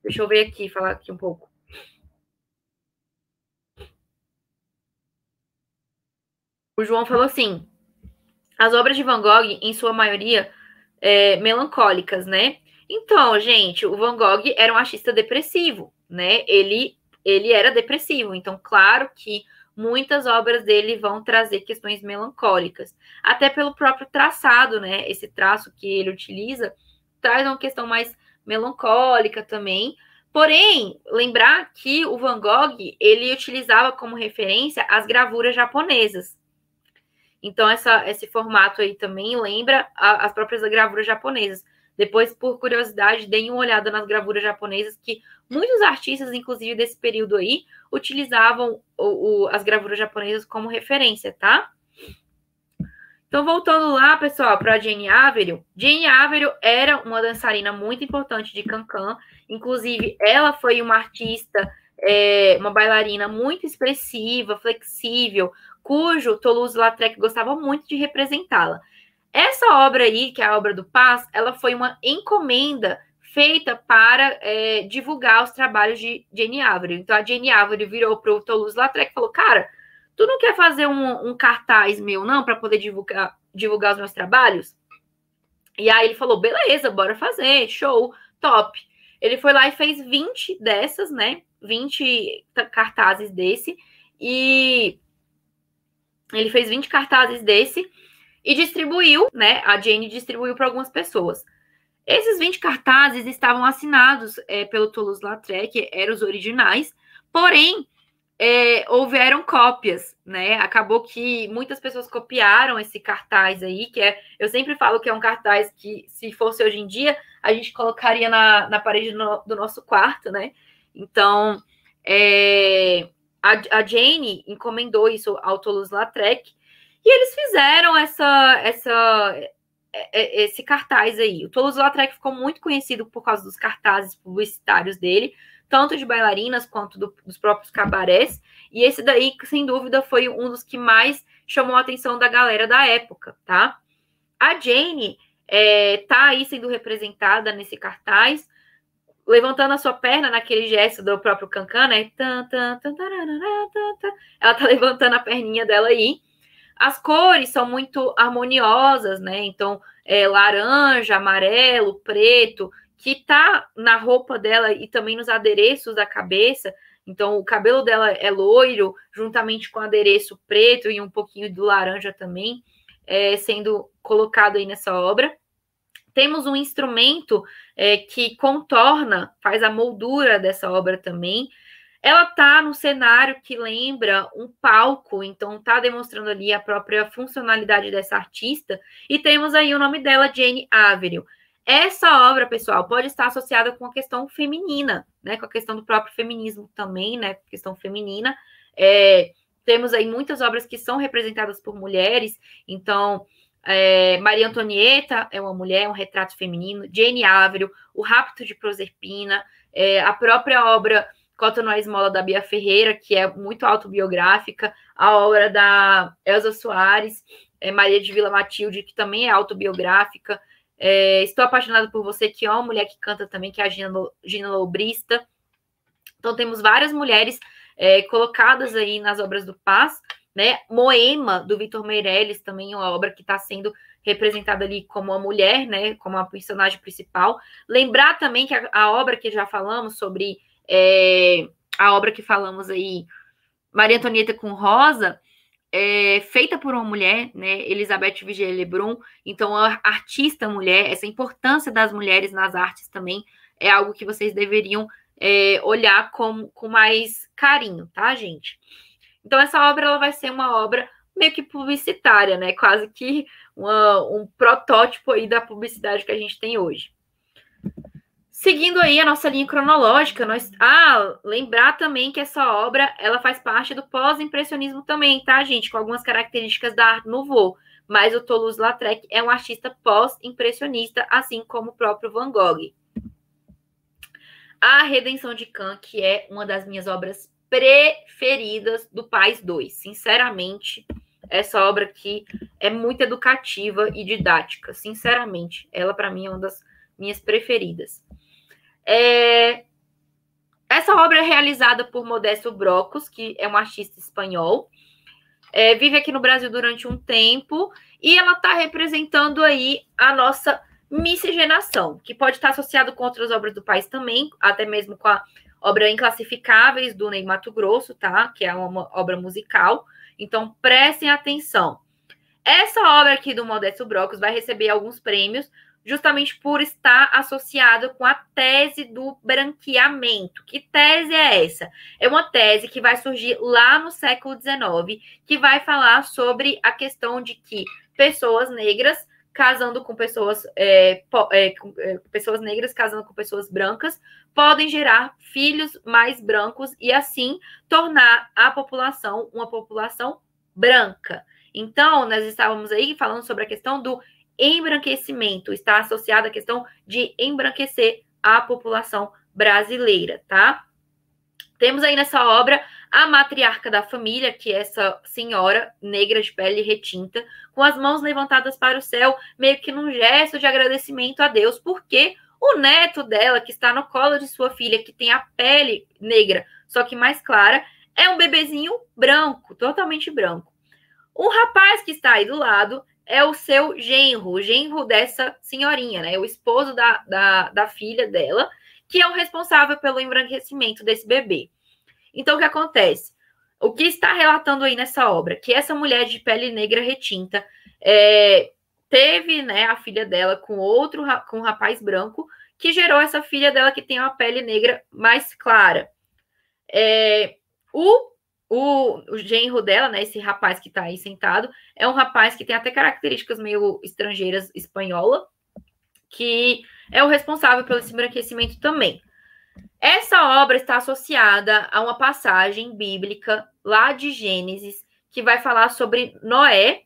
Deixa eu ver aqui, falar aqui um pouco. O João falou assim: as obras de Van Gogh, em sua maioria, é, melancólicas, né? Então, gente, o Van Gogh era um artista depressivo, né? Ele, ele era depressivo, então, claro que muitas obras dele vão trazer questões melancólicas, até pelo próprio traçado, né? Esse traço que ele utiliza traz uma questão mais melancólica também. Porém, lembrar que o Van Gogh ele utilizava como referência as gravuras japonesas. Então, essa, esse formato aí também lembra a, as próprias gravuras japonesas. Depois, por curiosidade, deem uma olhada nas gravuras japonesas que muitos artistas, inclusive desse período aí, utilizavam o, o, as gravuras japonesas como referência, tá? Então, voltando lá, pessoal, para Jane Averill. Jane Averill era uma dançarina muito importante de Cancan. Inclusive, ela foi uma artista, é, uma bailarina muito expressiva, flexível, cujo Toulouse-Lautrec gostava muito de representá-la. Essa obra aí, que é a obra do Paz, ela foi uma encomenda feita para é, divulgar os trabalhos de Jenny Avery. Então, a Jenny Avery virou para o Toulouse Latrec e falou, cara, tu não quer fazer um, um cartaz meu, não, para poder divulgar, divulgar os meus trabalhos? E aí ele falou, beleza, bora fazer, show, top. Ele foi lá e fez 20 dessas, né? 20 cartazes desse. E ele fez 20 cartazes desse e distribuiu, né? A Jane distribuiu para algumas pessoas. Esses 20 cartazes estavam assinados é, pelo Toulouse-Lautrec, eram os originais, porém é, houveram cópias, né? Acabou que muitas pessoas copiaram esse cartaz aí, que é, eu sempre falo que é um cartaz que, se fosse hoje em dia, a gente colocaria na, na parede no, do nosso quarto, né? Então, é, a, a Jane encomendou isso ao Toulouse-Lautrec, e eles fizeram essa, essa, é, é, esse cartaz aí. O Toulouse Lautrec ficou muito conhecido por causa dos cartazes publicitários dele, tanto de bailarinas quanto do, dos próprios cabarés. E esse daí, sem dúvida, foi um dos que mais chamou a atenção da galera da época, tá? A Jane é, tá aí sendo representada nesse cartaz, levantando a sua perna naquele gesto do próprio Cancan, né? Ela tá [laughs] levantando a perninha dela aí. As cores são muito harmoniosas, né? Então, é, laranja, amarelo, preto, que tá na roupa dela e também nos adereços da cabeça. Então, o cabelo dela é loiro, juntamente com adereço preto e um pouquinho do laranja também, é, sendo colocado aí nessa obra. Temos um instrumento é, que contorna, faz a moldura dessa obra também, ela tá no cenário que lembra um palco, então tá demonstrando ali a própria funcionalidade dessa artista. E temos aí o nome dela, Jane Avery. Essa obra, pessoal, pode estar associada com a questão feminina, né? Com a questão do próprio feminismo também, né? Questão feminina. É, temos aí muitas obras que são representadas por mulheres, então é, Maria Antonieta é uma mulher, um retrato feminino, Jane Avril, o rapto de Proserpina, é, a própria obra Cota no esmola da Bia Ferreira, que é muito autobiográfica, a obra da Elza Soares, é, Maria de Vila Matilde, que também é autobiográfica, é, Estou Apaixonada por Você, que é uma mulher que canta também, que é a Gina, Gina Lobrista. Então temos várias mulheres é, colocadas aí nas obras do Paz, né? Moema, do Vitor Meirelles, também é uma obra que está sendo representada ali como a mulher, né? Como a personagem principal. Lembrar também que a, a obra que já falamos sobre é, a obra que falamos aí, Maria Antonieta com Rosa, é, feita por uma mulher, né, Elizabeth Vigier Lebrun, então a artista mulher, essa importância das mulheres nas artes também é algo que vocês deveriam é, olhar com, com mais carinho, tá, gente? Então essa obra ela vai ser uma obra meio que publicitária, né, quase que uma, um protótipo aí da publicidade que a gente tem hoje. Seguindo aí a nossa linha cronológica, nós ah, lembrar também que essa obra, ela faz parte do pós-impressionismo também, tá, gente? Com algumas características da Art Nouveau, mas o Toulouse-Lautrec é um artista pós-impressionista, assim como o próprio Van Gogh. A Redenção de Kant, que é uma das minhas obras preferidas do Pais 2. Sinceramente, essa obra aqui é muito educativa e didática. Sinceramente, ela para mim é uma das minhas preferidas. É... Essa obra é realizada por Modesto Brocos, que é um artista espanhol, é, vive aqui no Brasil durante um tempo e ela está representando aí a nossa miscigenação, que pode estar associado com outras obras do país também, até mesmo com a obra Inclassificáveis do Ney Mato Grosso, tá? Que é uma obra musical. Então prestem atenção. Essa obra aqui do Modesto Brocos vai receber alguns prêmios, justamente por estar associado com a tese do branqueamento. Que tese é essa? É uma tese que vai surgir lá no século XIX, que vai falar sobre a questão de que pessoas negras casando com pessoas é, po, é, com, é, pessoas negras casando com pessoas brancas podem gerar filhos mais brancos e assim tornar a população uma população branca. Então, nós estávamos aí falando sobre a questão do embranquecimento, está associada à questão de embranquecer a população brasileira, tá? Temos aí nessa obra a matriarca da família, que é essa senhora negra de pele retinta, com as mãos levantadas para o céu, meio que num gesto de agradecimento a Deus, porque o neto dela, que está no colo de sua filha, que tem a pele negra, só que mais clara, é um bebezinho branco, totalmente branco. Um rapaz que está aí do lado é o seu genro, o genro dessa senhorinha, né? O esposo da, da, da filha dela, que é o responsável pelo embranquecimento desse bebê. Então, o que acontece? O que está relatando aí nessa obra? Que essa mulher de pele negra retinta é, teve né, a filha dela com outro com um rapaz branco, que gerou essa filha dela que tem uma pele negra mais clara. É, o o, o genro dela, né, esse rapaz que está aí sentado, é um rapaz que tem até características meio estrangeiras, espanhola, que é o responsável pelo embranquecimento também. Essa obra está associada a uma passagem bíblica lá de Gênesis que vai falar sobre Noé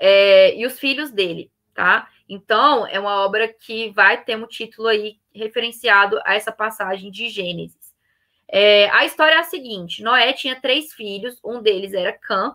é, e os filhos dele, tá? Então, é uma obra que vai ter um título aí referenciado a essa passagem de Gênesis. É, a história é a seguinte: Noé tinha três filhos, um deles era Cã,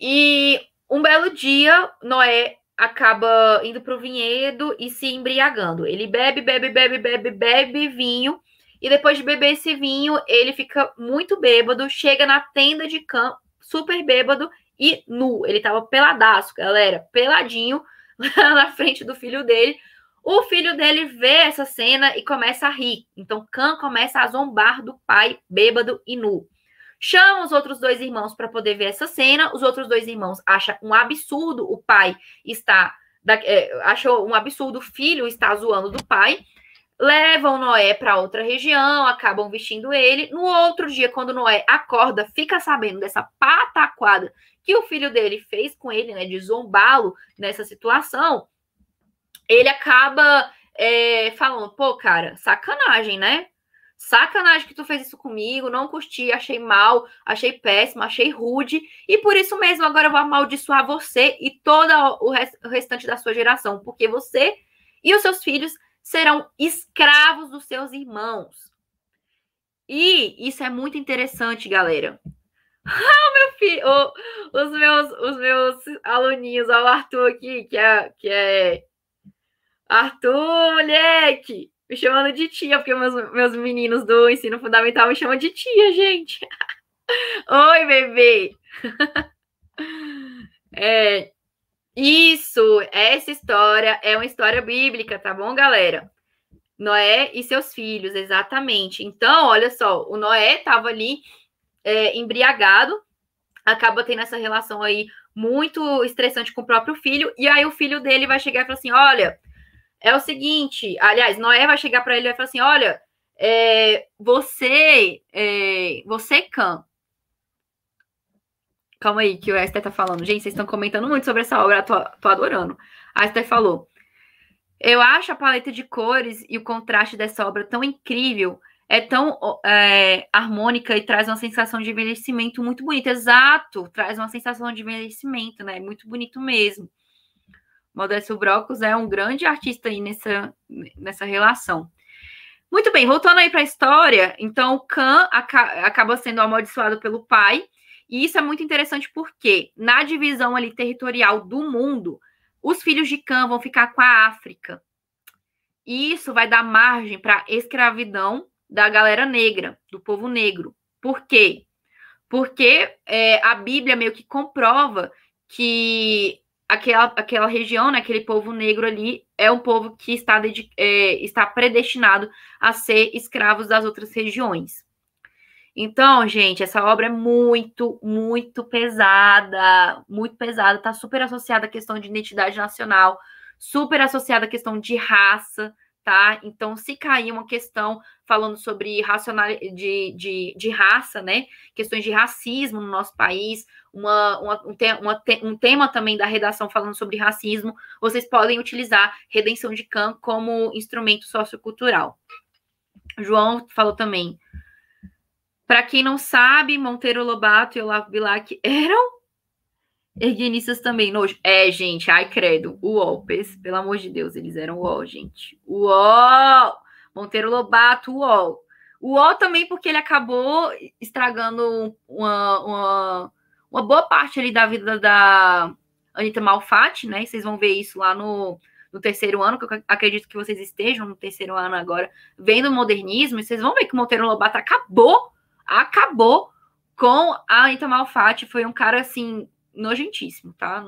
e um belo dia Noé acaba indo para o vinhedo e se embriagando. Ele bebe, bebe, bebe, bebe, bebe vinho. E depois de beber esse vinho, ele fica muito bêbado, chega na tenda de Cã, super bêbado e nu. Ele tava peladaço, galera, peladinho, lá [laughs] na frente do filho dele, o filho dele vê essa cena e começa a rir. Então, Khan começa a zombar do pai bêbado e nu. Chama os outros dois irmãos para poder ver essa cena. Os outros dois irmãos acham um absurdo o pai está. Da, é, achou um absurdo o filho estar zoando do pai. Levam Noé para outra região, acabam vestindo ele. No outro dia, quando Noé acorda, fica sabendo dessa pataquada que o filho dele fez com ele, né, de zombá-lo nessa situação ele acaba é, falando, pô, cara, sacanagem, né? Sacanagem que tu fez isso comigo, não curti, achei mal, achei péssimo, achei rude, e por isso mesmo agora eu vou amaldiçoar você e todo o restante da sua geração, porque você e os seus filhos serão escravos dos seus irmãos. E isso é muito interessante, galera. Ah, [laughs] meu filho, oh, os meus os meus aluninhos, o Arthur aqui, que é, que é Arthur, moleque! Me chamando de tia, porque meus, meus meninos do ensino fundamental me chamam de tia, gente. [laughs] Oi, bebê! [laughs] É, isso, essa história é uma história bíblica, tá bom, galera? Noé e seus filhos, exatamente. Então, olha só, o Noé estava ali é, embriagado, acaba tendo essa relação aí muito estressante com o próprio filho, e aí o filho dele vai chegar e falar assim: olha, é o seguinte, aliás, Noé vai chegar para ele e vai falar assim, olha, é, você, é, você Cam, é calma aí que o Esther tá falando, gente, vocês estão comentando muito sobre essa obra, tô, tô adorando. A Esther falou, eu acho a paleta de cores e o contraste dessa obra tão incrível, é tão é, harmônica e traz uma sensação de envelhecimento muito bonita. Exato, traz uma sensação de envelhecimento, né? Muito bonito mesmo. Modécio Brocos é um grande artista aí nessa, nessa relação. Muito bem, voltando aí para a história, então o Khan aca acaba sendo amaldiçoado pelo pai, e isso é muito interessante porque na divisão ali territorial do mundo, os filhos de Khan vão ficar com a África. E isso vai dar margem para escravidão da galera negra, do povo negro. Por quê? Porque é, a Bíblia meio que comprova que aquela, aquela região, né, aquele povo negro ali, é um povo que está, é, está predestinado a ser escravos das outras regiões. Então, gente, essa obra é muito, muito pesada, muito pesada, está super associada à questão de identidade nacional, super associada à questão de raça, tá? Então, se cair uma questão falando sobre racional de, de, de raça, né? Questões de racismo no nosso país, uma, uma, um, te, uma, um tema também da redação falando sobre racismo, vocês podem utilizar redenção de Kant como instrumento sociocultural. João falou também. Para quem não sabe, Monteiro Lobato e Olavo Bilac eram Erguinistas também, nojo. É, gente, ai credo. o UOL, pelo amor de Deus, eles eram o UOL, gente. O UOL! Monteiro Lobato, o UOL. UOL também porque ele acabou estragando uma, uma, uma boa parte ali da vida da Anitta Malfatti, né? E vocês vão ver isso lá no, no terceiro ano, que eu acredito que vocês estejam no terceiro ano agora, vendo o modernismo, e vocês vão ver que o Monteiro Lobato acabou, acabou com a Anitta Malfatti. Foi um cara, assim, nojentíssimo, tá?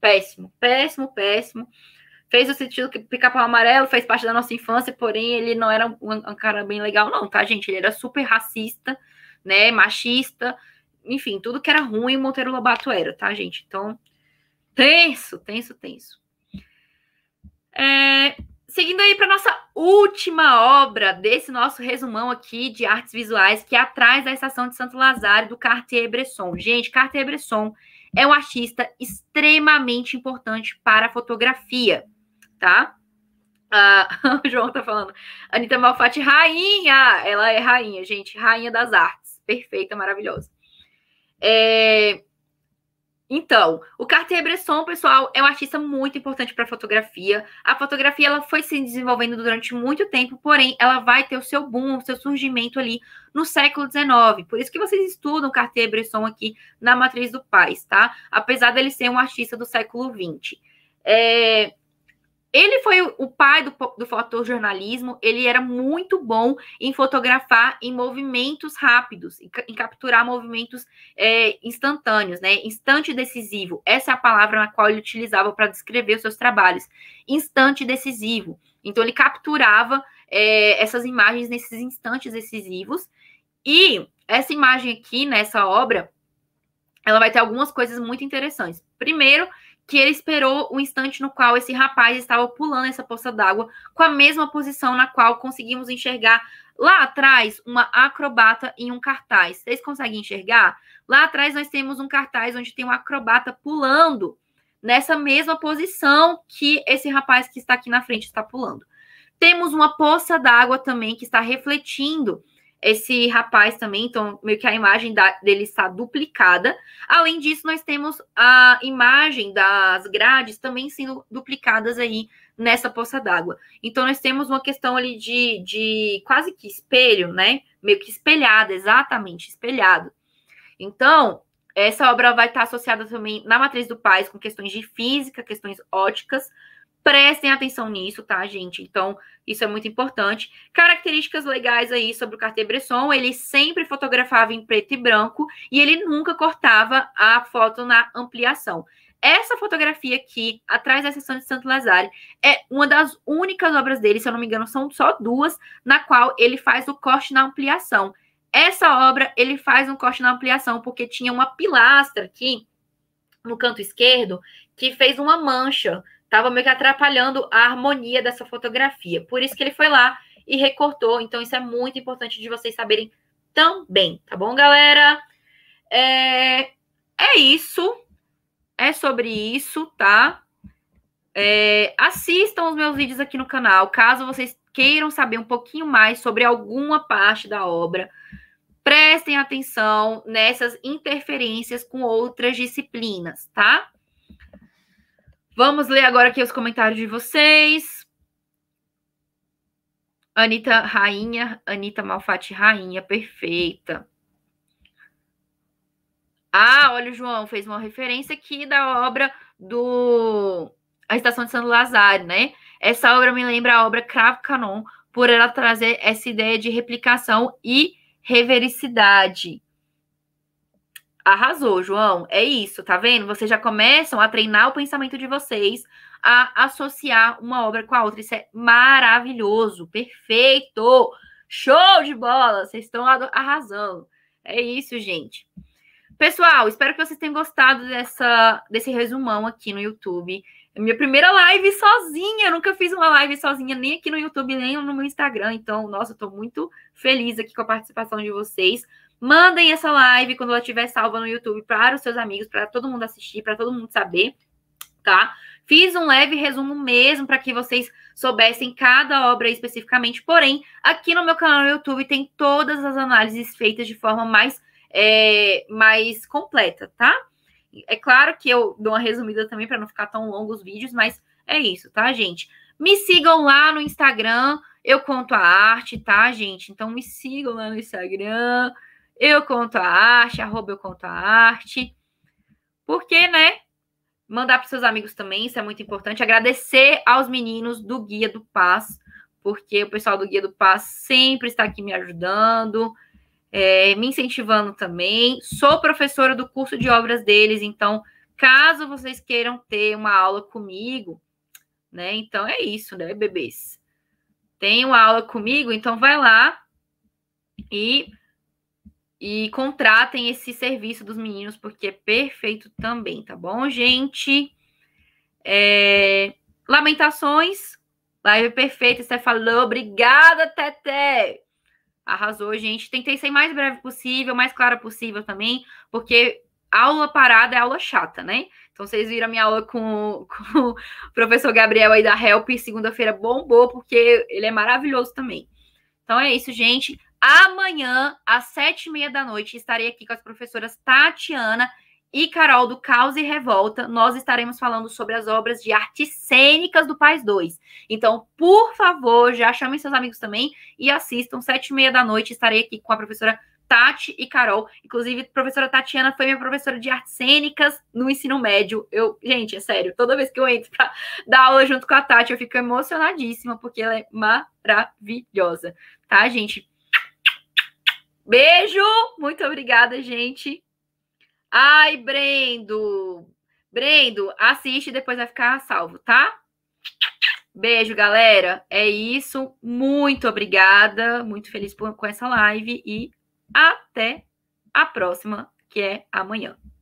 Péssimo, péssimo, péssimo. Fez o sentido que Pica-Pau Amarelo fez parte da nossa infância, porém ele não era um, um cara bem legal, não, tá, gente? Ele era super racista, né? Machista, enfim, tudo que era ruim o Monteiro Lobato era, tá, gente? Então, tenso, tenso, tenso. É, seguindo aí para nossa última obra desse nosso resumão aqui de artes visuais, que é atrás da estação de Santo Lazaro do Cartier-Bresson. Gente, Cartier-Bresson é um artista extremamente importante para a fotografia, tá? Ah, [laughs] o João tá falando. Anitta Malfatti, rainha! Ela é rainha, gente, rainha das artes. Perfeita, maravilhosa. É, então, o Cartier-Bresson, pessoal, é um artista muito importante para a fotografia. A fotografia ela foi se desenvolvendo durante muito tempo, porém, ela vai ter o seu boom, o seu surgimento ali no século XIX. Por isso que vocês estudam Cartier-Bresson aqui na Matriz do Paz, tá? Apesar dele ser um artista do século XX. É... Ele foi o pai do, do fotojornalismo, ele era muito bom em fotografar em movimentos rápidos, em, em capturar movimentos é, instantâneos, né? Instante decisivo. Essa é a palavra na qual ele utilizava para descrever os seus trabalhos. Instante decisivo. Então, ele capturava é, essas imagens nesses instantes decisivos. E essa imagem aqui, nessa obra, ela vai ter algumas coisas muito interessantes. Primeiro, que ele esperou o instante no qual esse rapaz estava pulando essa poça d'água com a mesma posição na qual conseguimos enxergar lá atrás uma acrobata em um cartaz. Vocês conseguem enxergar? Lá atrás nós temos um cartaz onde tem um acrobata pulando nessa mesma posição que esse rapaz que está aqui na frente está pulando. Temos uma poça d'água também que está refletindo esse rapaz também, então meio que a imagem da, dele está duplicada. Além disso, nós temos a imagem das grades também sendo duplicadas aí nessa poça d'água. Então nós temos uma questão ali de, de quase que espelho, né? Meio que espelhado exatamente, espelhado. Então, essa obra vai estar associada também na matriz do pais com questões de física, questões óticas, Prestem atenção nisso, tá, gente? Então, isso é muito importante. Características legais aí sobre o Cartier-Bresson, ele sempre fotografava em preto e branco e ele nunca cortava a foto na ampliação. Essa fotografia aqui, atrás da seção de Santo Lazare, é uma das únicas obras dele, se eu não me engano, são só duas, na qual ele faz o corte na ampliação. Essa obra, ele faz um corte na ampliação, porque tinha uma pilastra aqui, no canto esquerdo, que fez uma mancha estava meio que atrapalhando a harmonia dessa fotografia. Por isso que ele foi lá e recortou. Então, isso é muito importante de vocês saberem também, tá bom, galera? É, é isso. É sobre isso, tá? É, assistam os meus vídeos aqui no canal, caso vocês queiram saber um pouquinho mais sobre alguma parte da obra. Prestem atenção nessas interferências com outras disciplinas, tá? Vamos ler agora aqui os comentários de vocês. Anitta Rainha, Anitta Malfatti Rainha, perfeita. Ah, olha o João, fez uma referência aqui da obra do A Estação de Santo Lazaro, né? Essa obra me lembra a obra Cravo Canon, por ela trazer essa ideia de replicação e revericidade. Arrasou, João. É isso, tá vendo? Vocês já começam a treinar o pensamento de vocês a associar uma obra com a outra. Isso é maravilhoso, perfeito, show de bola. Vocês estão arrasando. É isso, gente. Pessoal, espero que vocês tenham gostado dessa, desse resumão aqui no YouTube. É minha primeira live sozinha. Eu nunca fiz uma live sozinha, nem aqui no YouTube, nem no meu Instagram. Então, nossa, eu tô muito feliz aqui com a participação de vocês. Mandem essa live quando ela estiver salva no YouTube para os seus amigos, para todo mundo assistir, para todo mundo saber, tá? Fiz um leve resumo mesmo para que vocês soubessem cada obra especificamente. Porém, aqui no meu canal no YouTube tem todas as análises feitas de forma mais, é, mais completa, tá? É claro que eu dou uma resumida também para não ficar tão longos os vídeos, mas é isso, tá, gente? Me sigam lá no Instagram, eu conto a arte, tá, gente? Então me sigam lá no Instagram eu conto a arte, arroba eu conto a arte. Porque, né? Mandar para seus amigos também, isso é muito importante. Agradecer aos meninos do Guia do Paz, porque o pessoal do Guia do Paz sempre está aqui me ajudando, é, me incentivando também. Sou professora do curso de obras deles, então, caso vocês queiram ter uma aula comigo, né? Então é isso, né, bebês? Tem uma aula comigo, então vai lá e e contratem esse serviço dos meninos, porque é perfeito também, tá bom, gente? É... Lamentações, live perfeita, você falou. Obrigada, Tete! Arrasou, gente. Tentei ser mais breve possível, mais clara possível também, porque aula parada é aula chata, né? Então vocês viram a minha aula com, [laughs] com o professor Gabriel aí da Help, segunda-feira bombou, porque ele é maravilhoso também. Então é isso, gente. Amanhã, às sete e meia da noite, estarei aqui com as professoras Tatiana e Carol do Caos e Revolta. Nós estaremos falando sobre as obras de artes cênicas do Pais 2. Então, por favor, já chamem seus amigos também e assistam. Sete e meia da noite, estarei aqui com a professora Tati e Carol. Inclusive, a professora Tatiana foi minha professora de artes cênicas no ensino médio. Eu, gente, é sério, toda vez que eu entro para dar aula junto com a Tati, eu fico emocionadíssima, porque ela é maravilhosa, tá, gente? Beijo! Muito obrigada, gente. Ai, Brendo! Brendo, assiste e depois vai ficar salvo, tá? Beijo, galera. É isso. Muito obrigada. Muito feliz com essa live. E até a próxima, que é amanhã.